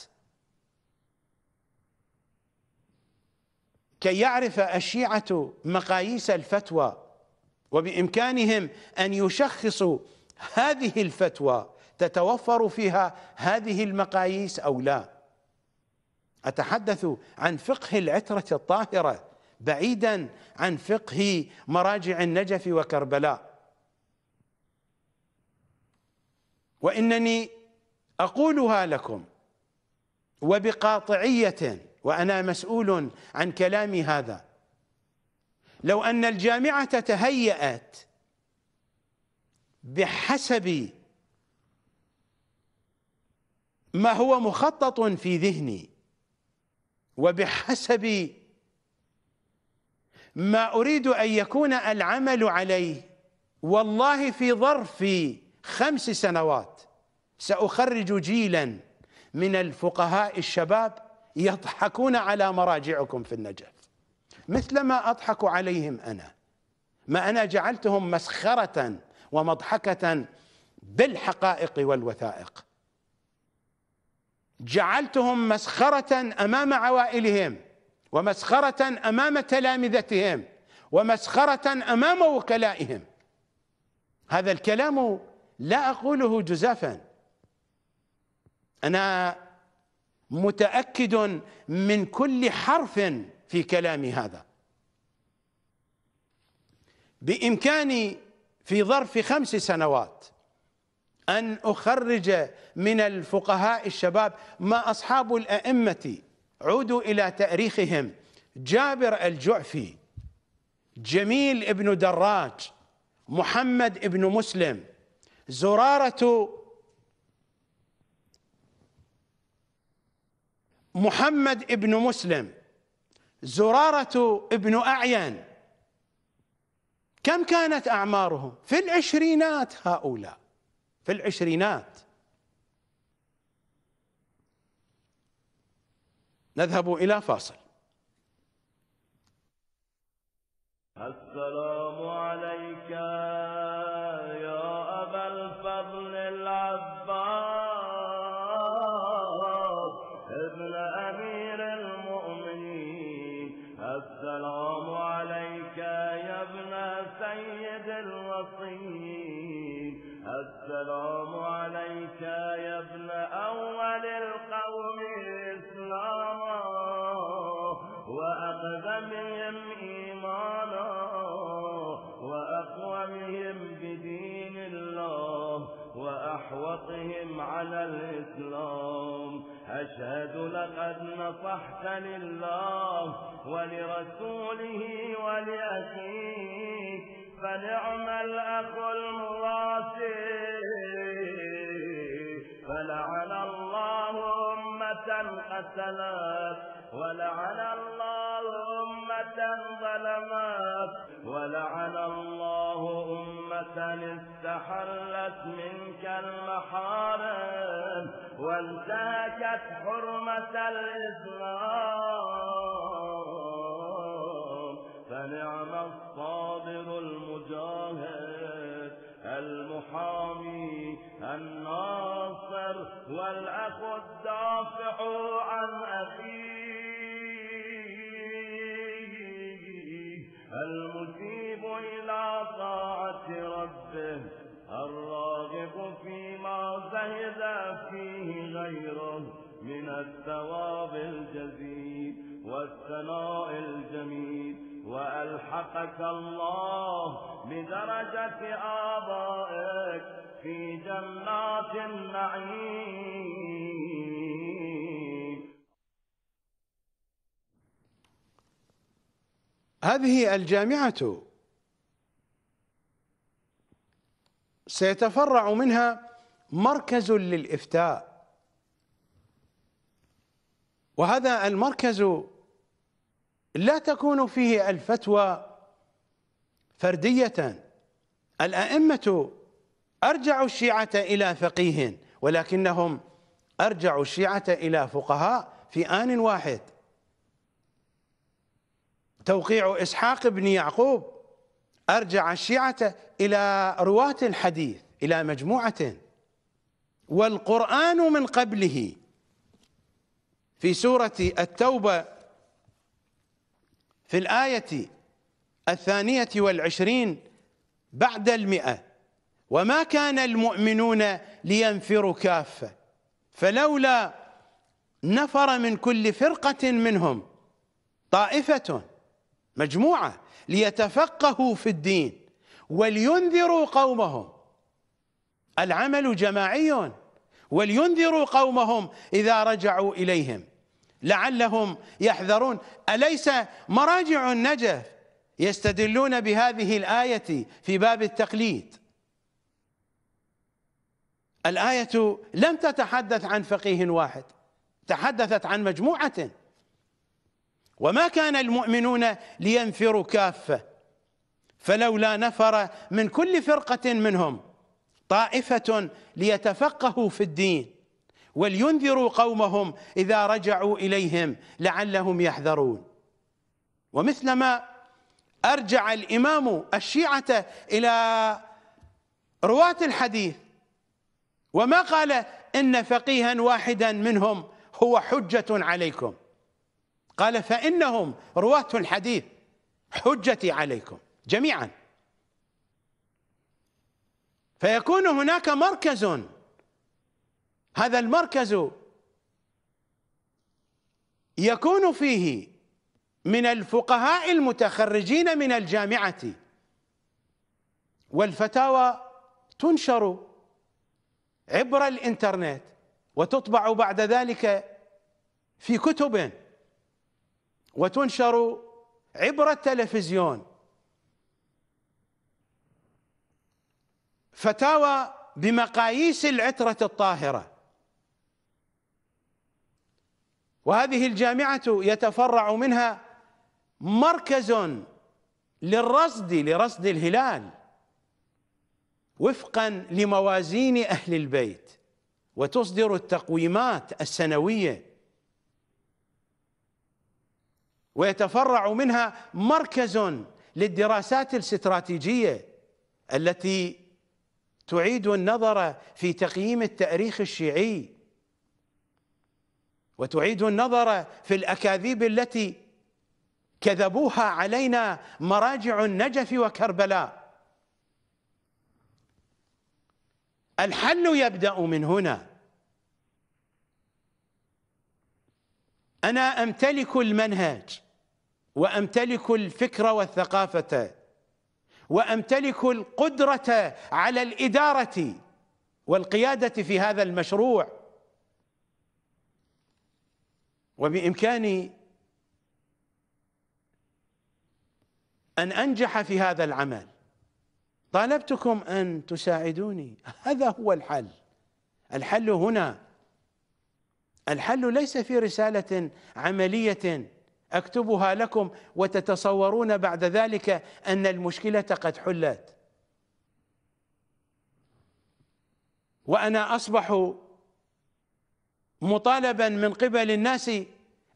كي يعرف الشيعة مقاييس الفتوى وبإمكانهم أن يشخصوا هذه الفتوى تتوفر فيها هذه المقاييس أو لا أتحدث عن فقه العترة الطاهرة بعيدا عن فقه مراجع النجف وكربلاء وإنني أقولها لكم وبقاطعية وأنا مسؤول عن كلامي هذا لو أن الجامعة تهيأت بحسب ما هو مخطط في ذهني وبحسب ما أريد أن يكون العمل عليه والله في ظرف خمس سنوات سأخرج جيلا من الفقهاء الشباب يضحكون على مراجعكم في النجف مثل ما أضحك عليهم أنا ما أنا جعلتهم مسخرة ومضحكة بالحقائق والوثائق جعلتهم مسخرة أمام عوائلهم ومسخرة أمام تلامذتهم ومسخرة أمام وكلائهم هذا الكلام لا أقوله جزافا أنا متأكد من كل حرف في كلامي هذا بإمكاني في ظرف خمس سنوات أن أخرج من الفقهاء الشباب ما أصحاب الأئمة عودوا إلى تاريخهم جابر الجعفي جميل ابن دراج محمد ابن مسلم زرارة محمد ابن مسلم زرارة ابن أعين كم كانت أعمارهم في العشرينات هؤلاء في العشرينات نذهب إلى فاصل السلام عليكم نصحت لله ولرسوله ولأخيك فنعم الأخ المراسل فلعن الله أمة قتلت ولعن الله أمة ظلمت ولعن الله أمة استحلت منك المحارم وانتهكت حرمة الإسلام فنعم الصابر المجاهد المحامي الناصر والأخ الدافع عن أخيه المجيب إلى طاعة ربه فيما زهد فيه غيره من الثواب الجزيل والثناء الجميل وألحقك الله بدرجة آبائك في جنات النعيم هذه الجامعة سيتفرع منها مركز للإفتاء وهذا المركز لا تكون فيه الفتوى فردية الأئمة أرجعوا الشيعة إلى فقيه ولكنهم أرجعوا الشيعة إلى فقهاء في آن واحد توقيع إسحاق بن يعقوب أرجع الشيعة إلى رواة الحديث إلى مجموعة والقرآن من قبله في سورة التوبة في الآية الثانية والعشرين بعد المئة وما كان المؤمنون لينفروا كافة فلولا نفر من كل فرقة منهم طائفة مجموعة ليتفقهوا في الدين ولينذروا قومهم العمل جماعي ولينذروا قومهم إذا رجعوا إليهم لعلهم يحذرون أليس مراجع النجف يستدلون بهذه الآية في باب التقليد الآية لم تتحدث عن فقيه واحد تحدثت عن مجموعة وما كان المؤمنون لينفروا كافة فلولا نفر من كل فرقة منهم طائفة ليتفقهوا في الدين ولينذروا قومهم إذا رجعوا إليهم لعلهم يحذرون ومثلما أرجع الإمام الشيعة إلى رواة الحديث وما قال إن فقيها واحدا منهم هو حجة عليكم قال فإنهم رواة الحديث حجتي عليكم جميعا فيكون هناك مركز هذا المركز يكون فيه من الفقهاء المتخرجين من الجامعة والفتاوى تنشر عبر الانترنت وتطبع بعد ذلك في كتب وتنشر عبر التلفزيون فتاوى بمقاييس العترة الطاهرة وهذه الجامعة يتفرع منها مركز للرصد لرصد الهلال وفقا لموازين أهل البيت وتصدر التقويمات السنويه ويتفرع منها مركز للدراسات الاستراتيجيه التي تعيد النظر في تقييم التاريخ الشيعي وتعيد النظر في الاكاذيب التي كذبوها علينا مراجع النجف وكربلاء الحل يبدا من هنا انا امتلك المنهج وامتلك الفكر والثقافه وامتلك القدره على الاداره والقياده في هذا المشروع وبامكاني ان انجح في هذا العمل طالبتكم ان تساعدوني هذا هو الحل الحل هنا الحل ليس في رساله عمليه اكتبها لكم وتتصورون بعد ذلك ان المشكله قد حلت وانا اصبح مطالبا من قبل الناس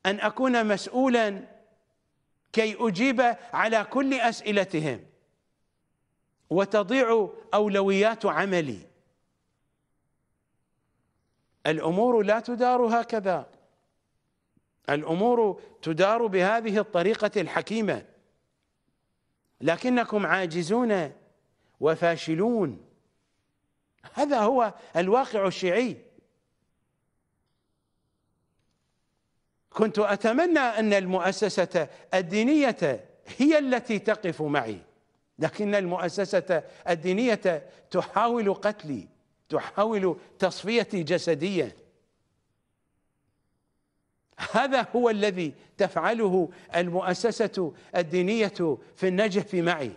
ان اكون مسؤولا كي اجيب على كل اسئلتهم وتضيع اولويات عملي الامور لا تدار هكذا الأمور تدار بهذه الطريقة الحكيمة لكنكم عاجزون وفاشلون هذا هو الواقع الشيعي كنت أتمنى أن المؤسسة الدينية هي التي تقف معي لكن المؤسسة الدينية تحاول قتلي تحاول تصفيتي جسدياً هذا هو الذي تفعله المؤسسة الدينية في النجف معي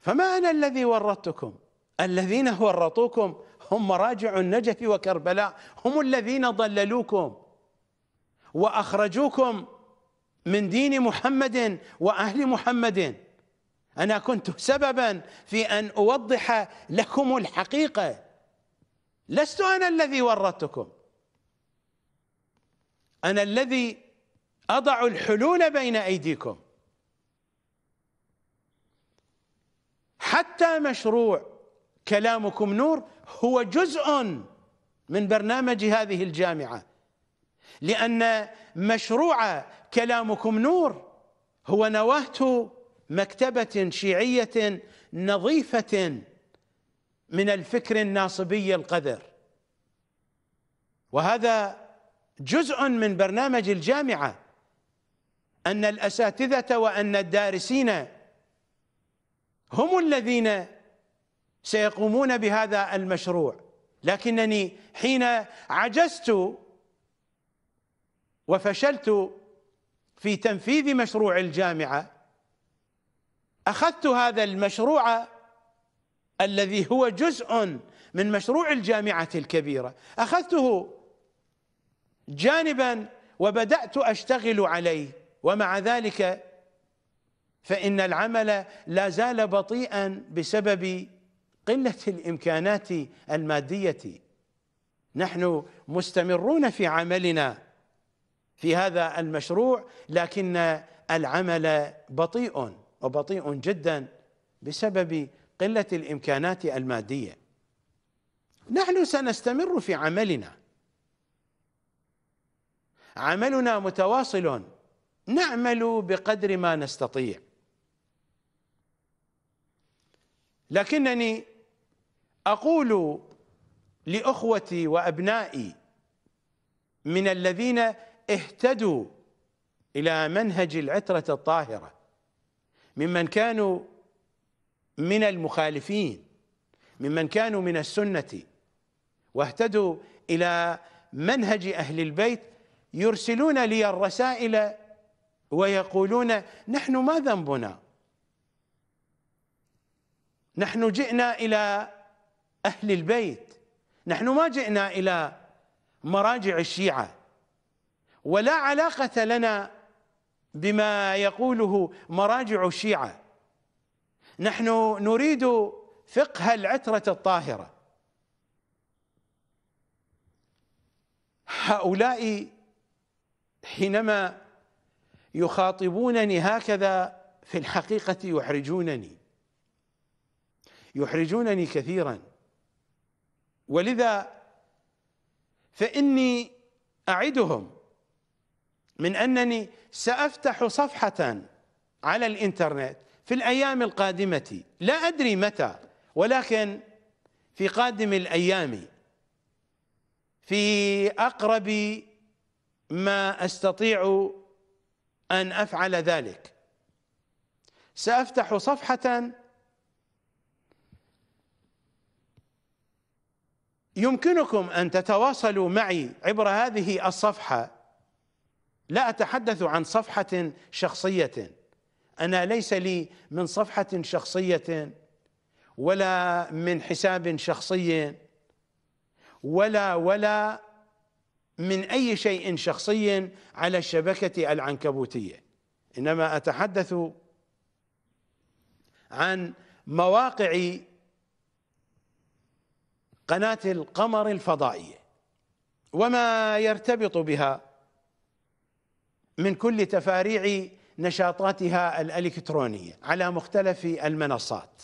فما أنا الذي ورطتكم الذين ورطوكم هم مراجع النجف وكربلاء هم الذين ضللوكم وأخرجوكم من دين محمد وأهل محمد أنا كنت سببا في أن أوضح لكم الحقيقة لست انا الذي ورطتكم انا الذي اضع الحلول بين ايديكم حتى مشروع كلامكم نور هو جزء من برنامج هذه الجامعه لان مشروع كلامكم نور هو نواه مكتبه شيعيه نظيفه من الفكر الناصبي القذر وهذا جزء من برنامج الجامعه ان الاساتذه وان الدارسين هم الذين سيقومون بهذا المشروع لكنني حين عجزت وفشلت في تنفيذ مشروع الجامعه اخذت هذا المشروع الذي هو جزء من مشروع الجامعة الكبيرة أخذته جانبا وبدأت أشتغل عليه ومع ذلك فإن العمل لا زال بطيئا بسبب قلة الإمكانات المادية نحن مستمرون في عملنا في هذا المشروع لكن العمل بطيء وبطيء جدا بسبب قله الامكانات الماديه نحن سنستمر في عملنا عملنا متواصل نعمل بقدر ما نستطيع لكنني اقول لاخوتي وابنائي من الذين اهتدوا الى منهج العتره الطاهره ممن كانوا من المخالفين ممن كانوا من السنة واهتدوا إلى منهج أهل البيت يرسلون لي الرسائل ويقولون نحن ما ذنبنا نحن جئنا إلى أهل البيت نحن ما جئنا إلى مراجع الشيعة ولا علاقة لنا بما يقوله مراجع الشيعة نحن نريد فقه العترة الطاهرة هؤلاء حينما يخاطبونني هكذا في الحقيقة يحرجونني يحرجونني كثيرا ولذا فإني أعدهم من أنني سأفتح صفحة على الإنترنت في الأيام القادمة لا أدري متى ولكن في قادم الأيام في أقرب ما أستطيع أن أفعل ذلك سأفتح صفحة يمكنكم أن تتواصلوا معي عبر هذه الصفحة لا أتحدث عن صفحة شخصية انا ليس لي من صفحه شخصيه ولا من حساب شخصي ولا ولا من اي شيء شخصي على الشبكه العنكبوتيه انما اتحدث عن مواقع قناه القمر الفضائيه وما يرتبط بها من كل تفاريع نشاطاتها الالكترونيه على مختلف المنصات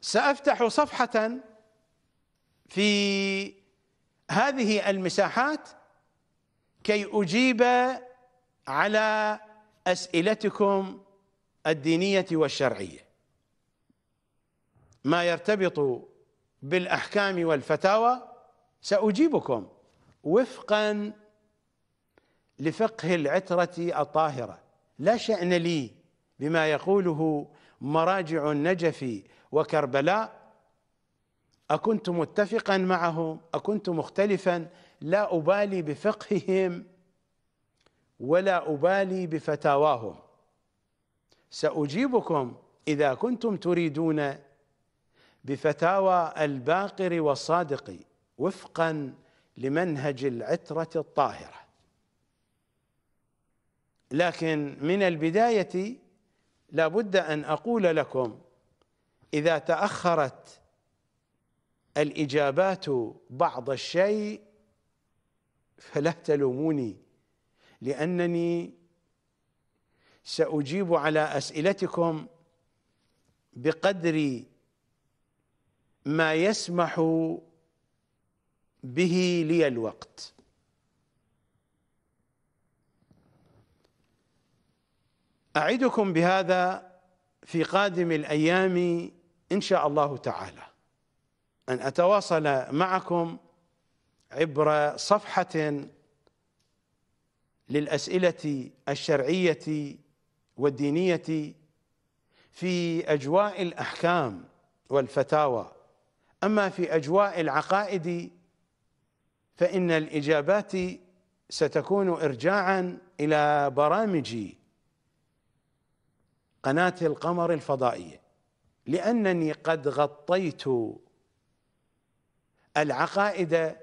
سافتح صفحه في هذه المساحات كي اجيب على اسئلتكم الدينيه والشرعيه ما يرتبط بالاحكام والفتاوى ساجيبكم وفقا لفقه العترة الطاهرة لا شأن لي بما يقوله مراجع النجف وكربلاء أكنت متفقا معهم أكنت مختلفا لا أبالي بفقههم ولا أبالي بفتاواهم سأجيبكم إذا كنتم تريدون بفتاوى الباقر والصادق وفقا لمنهج العترة الطاهرة لكن من البداية لابد أن أقول لكم إذا تأخرت الإجابات بعض الشيء فلا تلوموني لأنني سأجيب على أسئلتكم بقدر ما يسمح به لي الوقت اعدكم بهذا في قادم الايام ان شاء الله تعالى ان اتواصل معكم عبر صفحه للاسئله الشرعيه والدينيه في اجواء الاحكام والفتاوى اما في اجواء العقائد فان الاجابات ستكون ارجاعا الى برامجي قناة القمر الفضائية لأنني قد غطيت العقائد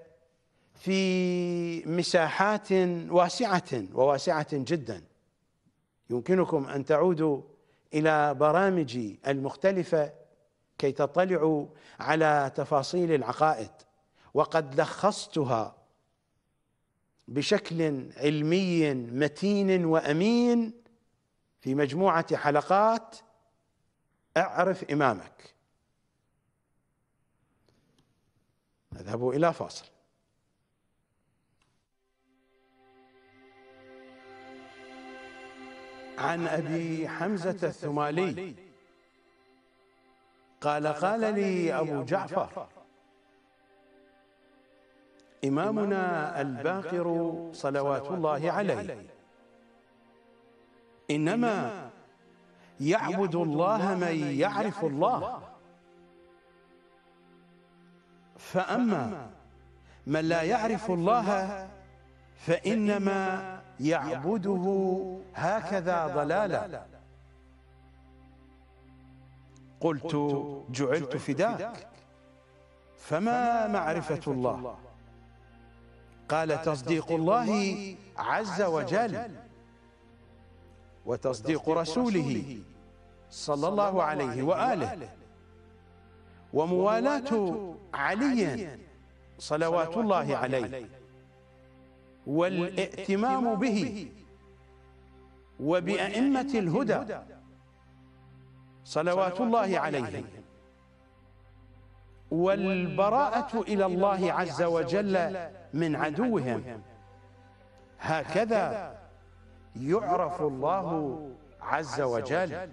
في مساحات واسعة وواسعة جدا يمكنكم أن تعودوا إلى برامجي المختلفة كي تطلعوا على تفاصيل العقائد وقد لخصتها بشكل علمي متين وأمين في مجموعة حلقات اعرف إمامك نذهب إلى فاصل عن أبي حمزة الثمالي قال قال لي أبو جعفر إمامنا الباقر صلوات الله عليه إنما يعبد الله من يعرف الله فأما من لا يعرف الله فإنما يعبده هكذا ضلالا قلت جعلت فداك فما معرفة الله قال تصديق الله عز وجل وتصديق رسوله صلى الله عليه وآله وموالاة علي صلوات الله عليه والائتمام به وبأئمة الهدى صلوات الله عليهم والبراءة إلى الله عز وجل من عدوهم هكذا يعرف الله عز وجل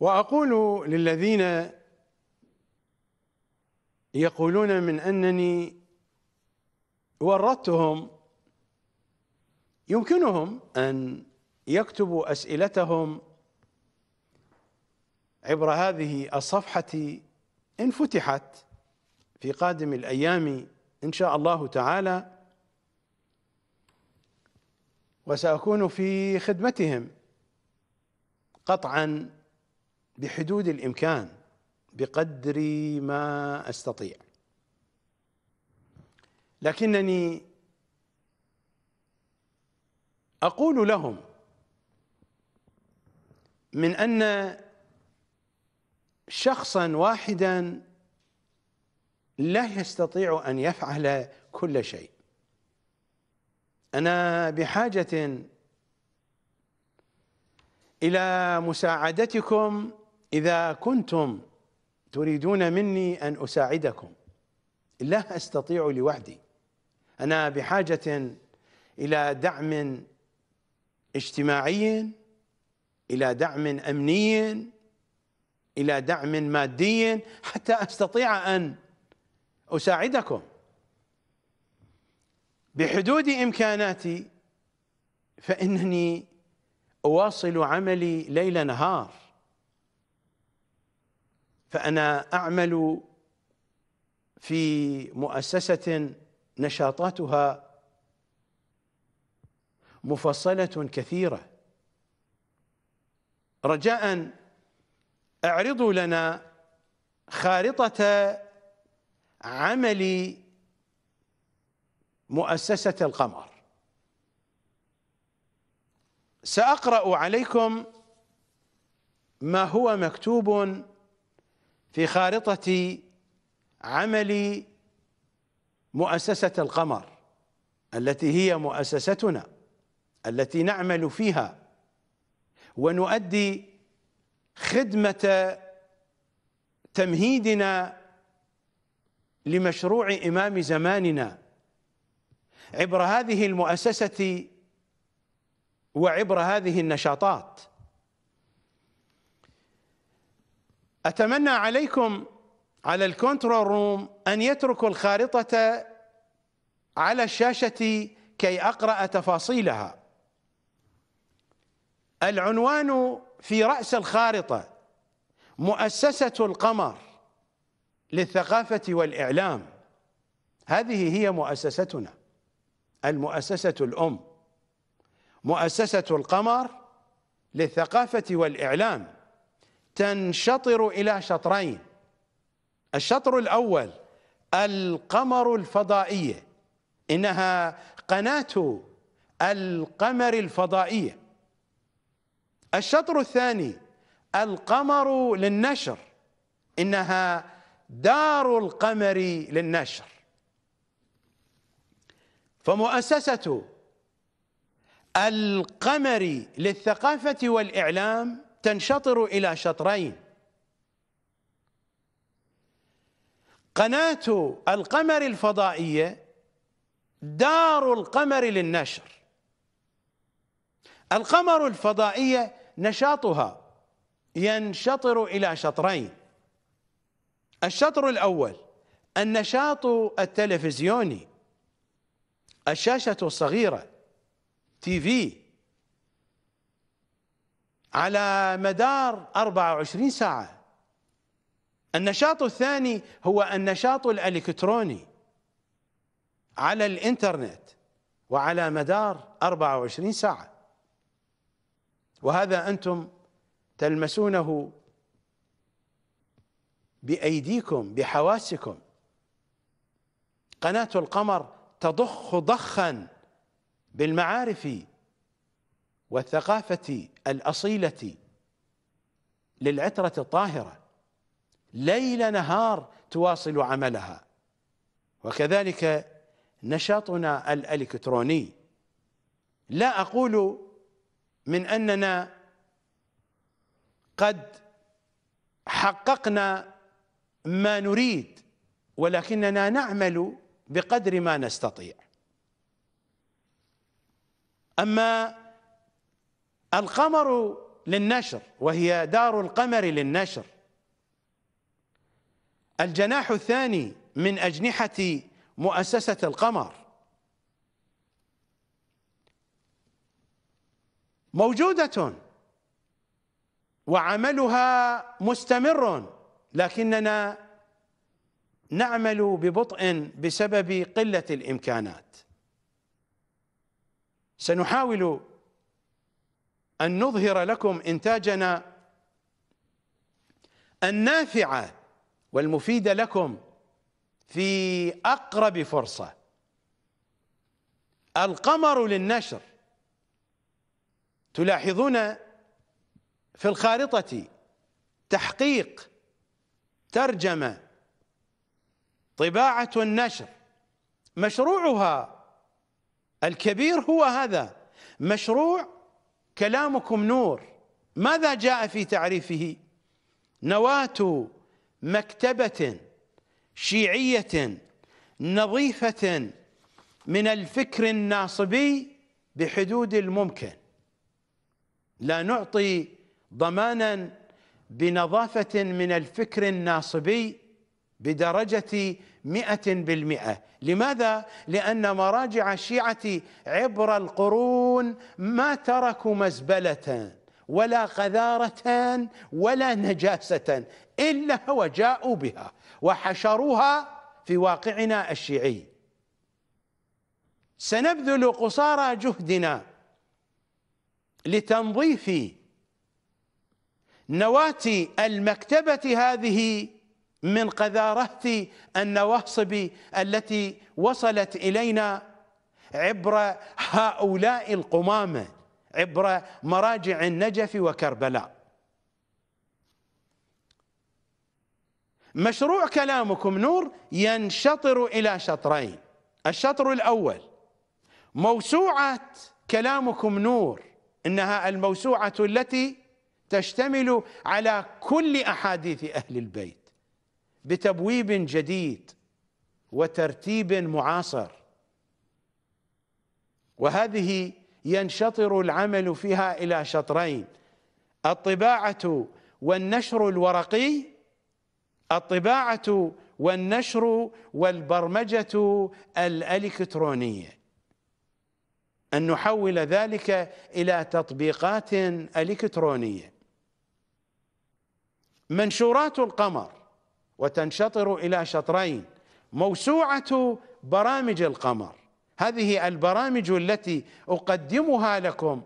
وأقول للذين يقولون من أنني ورطتهم يمكنهم أن يكتبوا أسئلتهم عبر هذه الصفحة إن فتحت في قادم الايام ان شاء الله تعالى وساكون في خدمتهم قطعا بحدود الامكان بقدر ما استطيع لكنني اقول لهم من ان شخصا واحدا لا يستطيع أن يفعل كل شيء أنا بحاجة إلى مساعدتكم إذا كنتم تريدون مني أن أساعدكم لا أستطيع لوحدي أنا بحاجة إلى دعم اجتماعي إلى دعم أمني إلى دعم مادي حتى أستطيع أن أساعدكم بحدود إمكاناتي فإنني أواصل عملي ليل نهار فأنا أعمل في مؤسسة نشاطاتها مفصلة كثيرة رجاء اعرضوا لنا خارطة عمل مؤسسة القمر سأقرأ عليكم ما هو مكتوب في خارطة عمل مؤسسة القمر التي هي مؤسستنا التي نعمل فيها ونؤدي خدمة تمهيدنا لمشروع إمام زماننا عبر هذه المؤسسة وعبر هذه النشاطات أتمنى عليكم على الكنترول روم أن يتركوا الخارطة على الشاشة كي أقرأ تفاصيلها العنوان في رأس الخارطة مؤسسة القمر للثقافة والإعلام هذه هي مؤسستنا المؤسسة الأم مؤسسة القمر للثقافة والإعلام تنشطر إلى شطرين الشطر الأول القمر الفضائية إنها قناة القمر الفضائية الشطر الثاني القمر للنشر إنها دار القمر للنشر فمؤسسة القمر للثقافة والإعلام تنشطر إلى شطرين قناة القمر الفضائية دار القمر للنشر القمر الفضائية نشاطها ينشطر إلى شطرين الشطر الأول النشاط التلفزيوني الشاشة الصغيرة تي في على مدار 24 ساعة النشاط الثاني هو النشاط الإلكتروني على الإنترنت وعلى مدار 24 ساعة وهذا أنتم تلمسونه بأيديكم بحواسكم قناة القمر تضخ ضخا بالمعارف والثقافة الأصيلة للعترة الطاهرة ليل نهار تواصل عملها وكذلك نشاطنا الالكتروني لا اقول من اننا قد حققنا ما نريد ولكننا نعمل بقدر ما نستطيع اما القمر للنشر وهي دار القمر للنشر الجناح الثاني من اجنحه مؤسسه القمر موجوده وعملها مستمر لكننا نعمل ببطء بسبب قله الامكانات سنحاول ان نظهر لكم انتاجنا النافعه والمفيده لكم في اقرب فرصه القمر للنشر تلاحظون في الخارطه تحقيق ترجمة طباعة والنشر مشروعها الكبير هو هذا مشروع كلامكم نور ماذا جاء في تعريفه نواة مكتبة شيعية نظيفة من الفكر الناصبي بحدود الممكن لا نعطي ضمانا بنظافة من الفكر الناصبي بدرجة مئة بالمئة لماذا؟ لأن مراجع الشيعة عبر القرون ما تركوا مزبلة ولا قذارة ولا نجاسة إلا وجاءوا بها وحشروها في واقعنا الشيعي سنبذل قصارى جهدنا لتنظيف نواة المكتبة هذه من قذارة النواصب التي وصلت إلينا عبر هؤلاء القمامة عبر مراجع النجف وكربلاء مشروع كلامكم نور ينشطر إلى شطرين الشطر الأول موسوعة كلامكم نور إنها الموسوعة التي تشتمل على كل احاديث اهل البيت بتبويب جديد وترتيب معاصر وهذه ينشطر العمل فيها الى شطرين الطباعه والنشر الورقي الطباعه والنشر والبرمجه الالكترونيه ان نحول ذلك الى تطبيقات الكترونيه منشورات القمر وتنشطر الى شطرين موسوعه برامج القمر هذه البرامج التي اقدمها لكم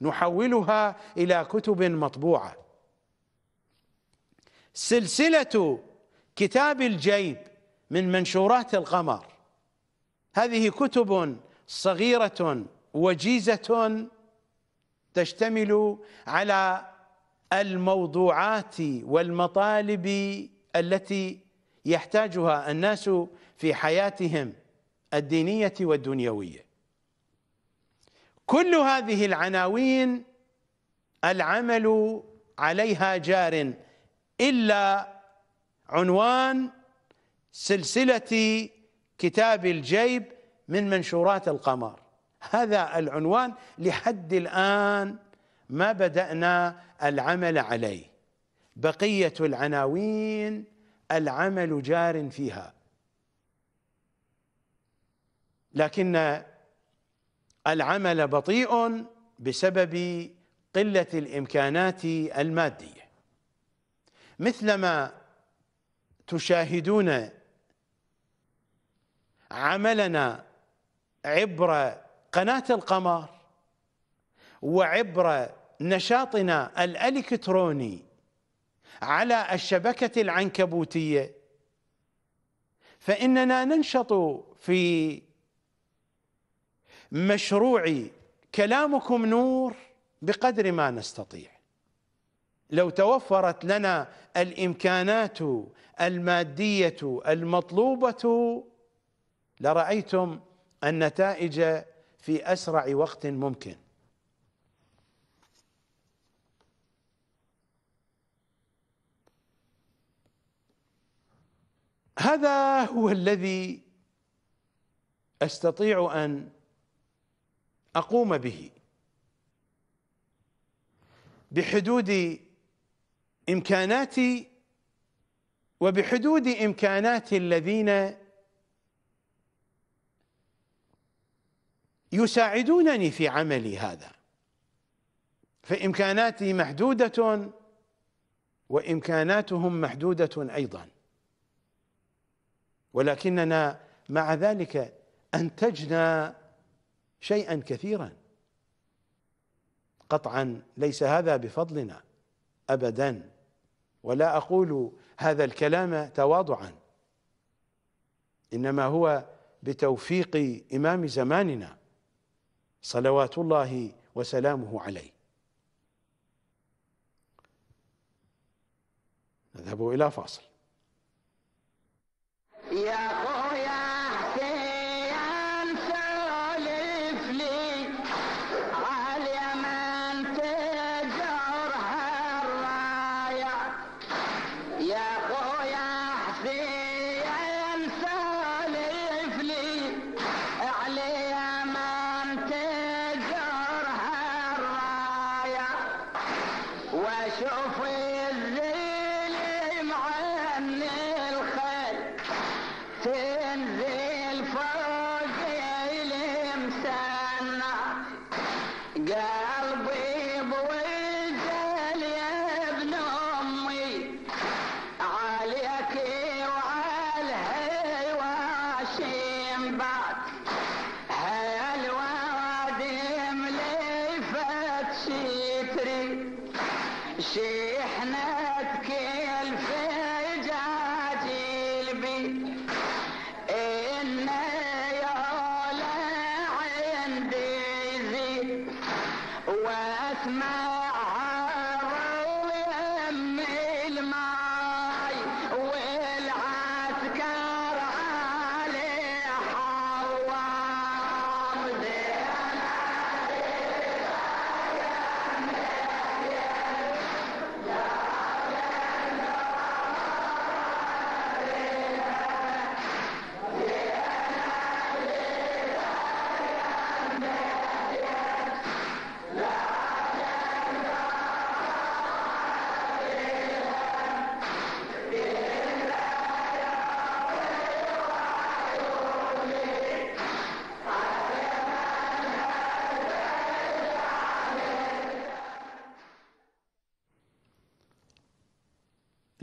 نحولها الى كتب مطبوعه سلسله كتاب الجيب من منشورات القمر هذه كتب صغيره وجيزه تشتمل على الموضوعات والمطالب التي يحتاجها الناس في حياتهم الدينيه والدنيويه كل هذه العناوين العمل عليها جار الا عنوان سلسله كتاب الجيب من منشورات القمر هذا العنوان لحد الان ما بدانا العمل عليه بقية العناوين العمل جار فيها لكن العمل بطيء بسبب قلة الإمكانات المادية مثلما تشاهدون عملنا عبر قناة القمر وعبر نشاطنا الالكتروني على الشبكه العنكبوتيه فاننا ننشط في مشروع كلامكم نور بقدر ما نستطيع لو توفرت لنا الامكانات الماديه المطلوبه لرايتم النتائج في اسرع وقت ممكن هذا هو الذي استطيع ان اقوم به بحدود امكاناتي وبحدود امكانات الذين يساعدونني في عملي هذا فامكاناتي محدوده وامكاناتهم محدوده ايضا ولكننا مع ذلك أنتجنا شيئا كثيرا قطعا ليس هذا بفضلنا أبدا ولا أقول هذا الكلام تواضعا إنما هو بتوفيق إمام زماننا صلوات الله وسلامه عليه نذهب إلى فاصل يا قوم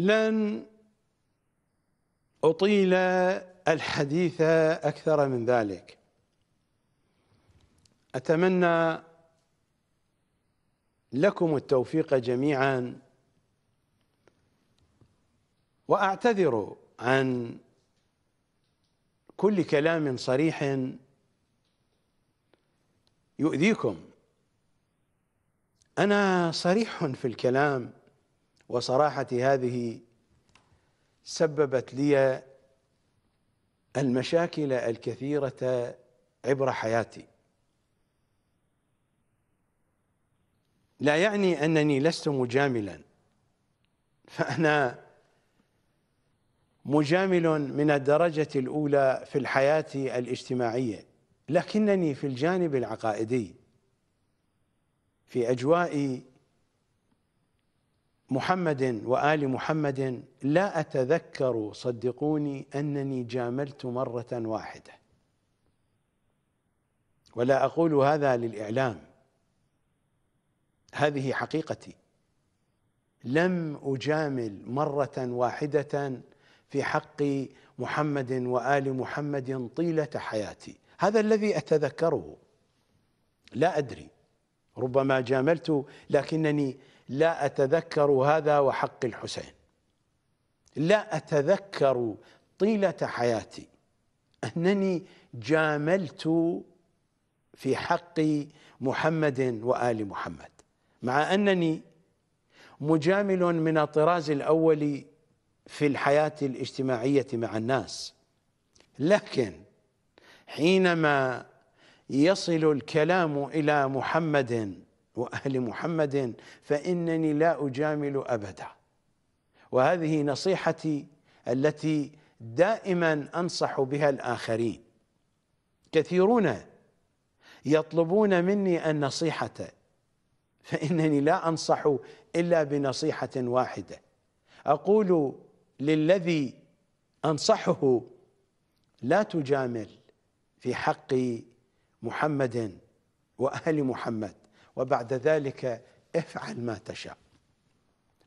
لن أطيل الحديث أكثر من ذلك أتمنى لكم التوفيق جميعا وأعتذر عن كل كلام صريح يؤذيكم أنا صريح في الكلام وصراحة هذه سببت لي المشاكل الكثيرة عبر حياتي لا يعني أنني لست مجاملا فأنا مجامل من الدرجة الأولى في الحياة الاجتماعية لكنني في الجانب العقائدي في أجواء محمد وآل محمد لا أتذكر صدقوني أنني جاملت مرة واحدة ولا أقول هذا للإعلام هذه حقيقتي لم أجامل مرة واحدة في حق محمد وآل محمد طيلة حياتي هذا الذي أتذكره لا أدري ربما جاملت لكنني لا أتذكر هذا وحق الحسين لا أتذكر طيلة حياتي أنني جاملت في حق محمد وآل محمد مع أنني مجامل من الطراز الأول في الحياة الاجتماعية مع الناس لكن حينما يصل الكلام إلى محمد وأهل محمد فإنني لا أجامل أبدا وهذه نصيحتي التي دائما أنصح بها الآخرين كثيرون يطلبون مني النصيحة فإنني لا أنصح إلا بنصيحة واحدة أقول للذي أنصحه لا تجامل في حق محمد وأهل محمد وبعد ذلك افعل ما تشاء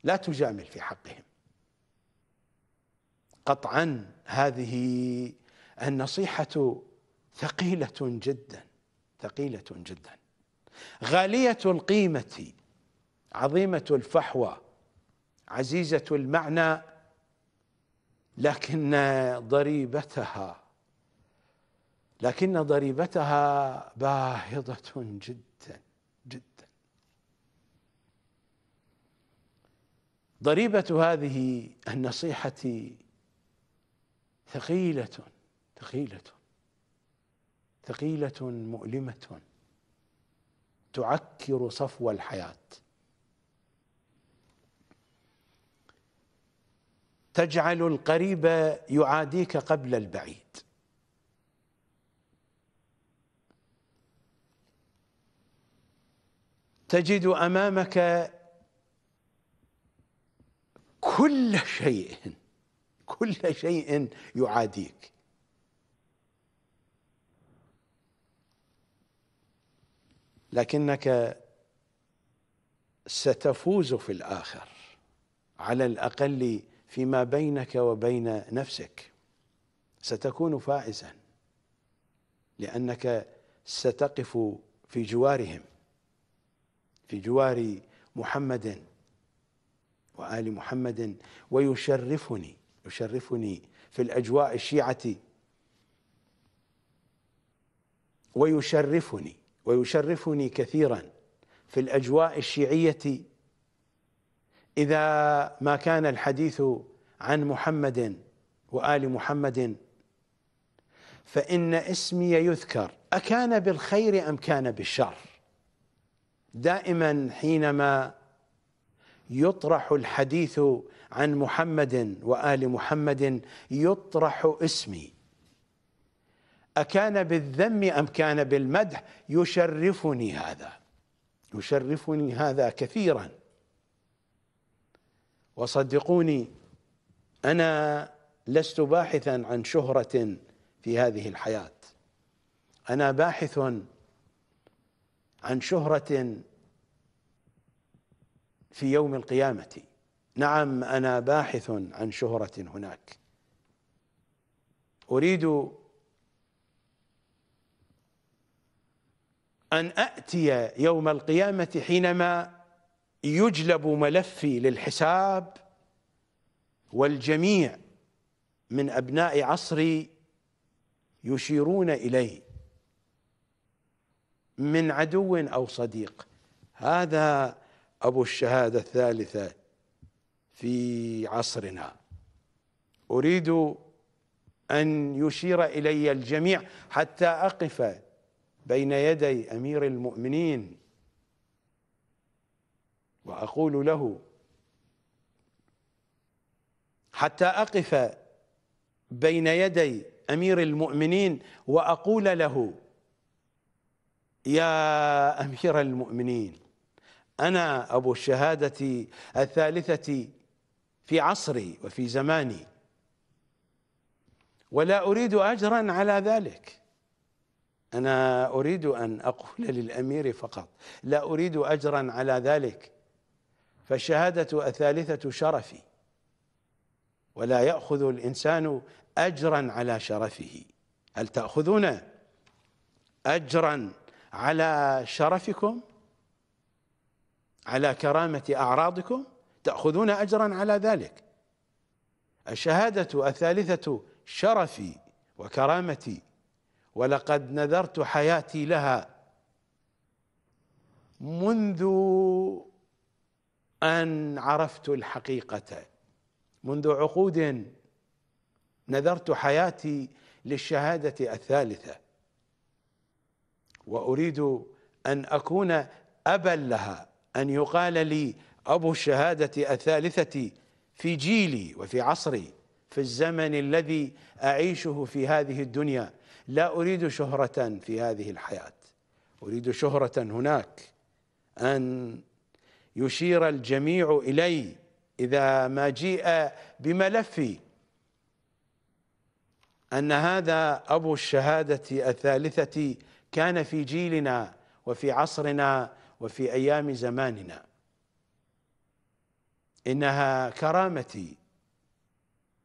لا تجامل في حقهم قطعا هذه النصيحة ثقيلة جدا ثقيلة جدا غالية القيمة عظيمة الفحوى عزيزة المعنى لكن ضريبتها لكن ضريبتها باهظة جدا ضريبة هذه النصيحة ثقيلة ثقيلة ثقيلة مؤلمة تعكر صفو الحياة تجعل القريب يعاديك قبل البعيد تجد امامك كل شيء كل شيء يعاديك لكنك ستفوز في الآخر على الأقل فيما بينك وبين نفسك ستكون فائزا لأنك ستقف في جوارهم في جوار محمد وآل محمد ويشرفني يشرفني في الأجواء الشيعة ويشرفني ويشرفني كثيرا في الأجواء الشيعية إذا ما كان الحديث عن محمد وآل محمد فإن اسمي يذكر أكان بالخير أم كان بالشر دائما حينما يطرح الحديث عن محمد وال محمد يطرح اسمي اكان بالذم ام كان بالمدح يشرفني هذا يشرفني هذا كثيرا وصدقوني انا لست باحثا عن شهره في هذه الحياه انا باحث عن شهره في يوم القيامة نعم أنا باحث عن شهرة هناك أريد أن أأتي يوم القيامة حينما يجلب ملفي للحساب والجميع من أبناء عصري يشيرون إلي من عدو أو صديق هذا أبو الشهادة الثالثة في عصرنا أريد أن يشير إلي الجميع حتى أقف بين يدي أمير المؤمنين وأقول له حتى أقف بين يدي أمير المؤمنين وأقول له يا أمير المؤمنين أنا أبو الشهادة الثالثة في عصري وفي زماني ولا أريد أجرا على ذلك أنا أريد أن أقول للأمير فقط لا أريد أجرا على ذلك فالشهادة الثالثة شرفي ولا يأخذ الإنسان أجرا على شرفه هل تأخذون أجرا على شرفكم؟ على كرامة أعراضكم تأخذون أجرا على ذلك الشهادة الثالثة شرفي وكرامتي ولقد نذرت حياتي لها منذ أن عرفت الحقيقة منذ عقود نذرت حياتي للشهادة الثالثة وأريد أن أكون أبا لها أن يقال لي أبو الشهادة الثالثة في جيلي وفي عصري في الزمن الذي أعيشه في هذه الدنيا لا أريد شهرة في هذه الحياة أريد شهرة هناك أن يشير الجميع إلي إذا ما جيء بملفي أن هذا أبو الشهادة الثالثة كان في جيلنا وفي عصرنا وفي أيام زماننا إنها كرامتي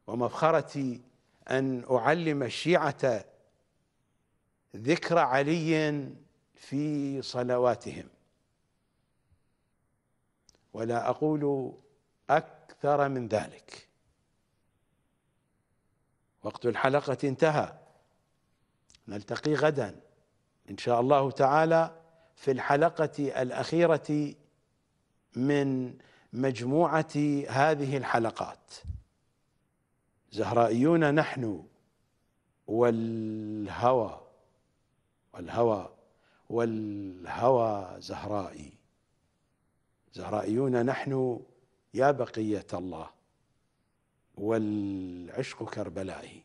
ومفخرتي أن أعلم الشيعة ذكر علي في صلواتهم ولا أقول أكثر من ذلك وقت الحلقة انتهى نلتقي غدا إن شاء الله تعالى في الحلقة الأخيرة من مجموعة هذه الحلقات زهرائيون نحن والهوى والهوى والهوى زهرائي زهرائيون نحن يا بقية الله والعشق كربلائي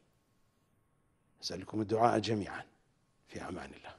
أسألكم الدعاء جميعا في أمان الله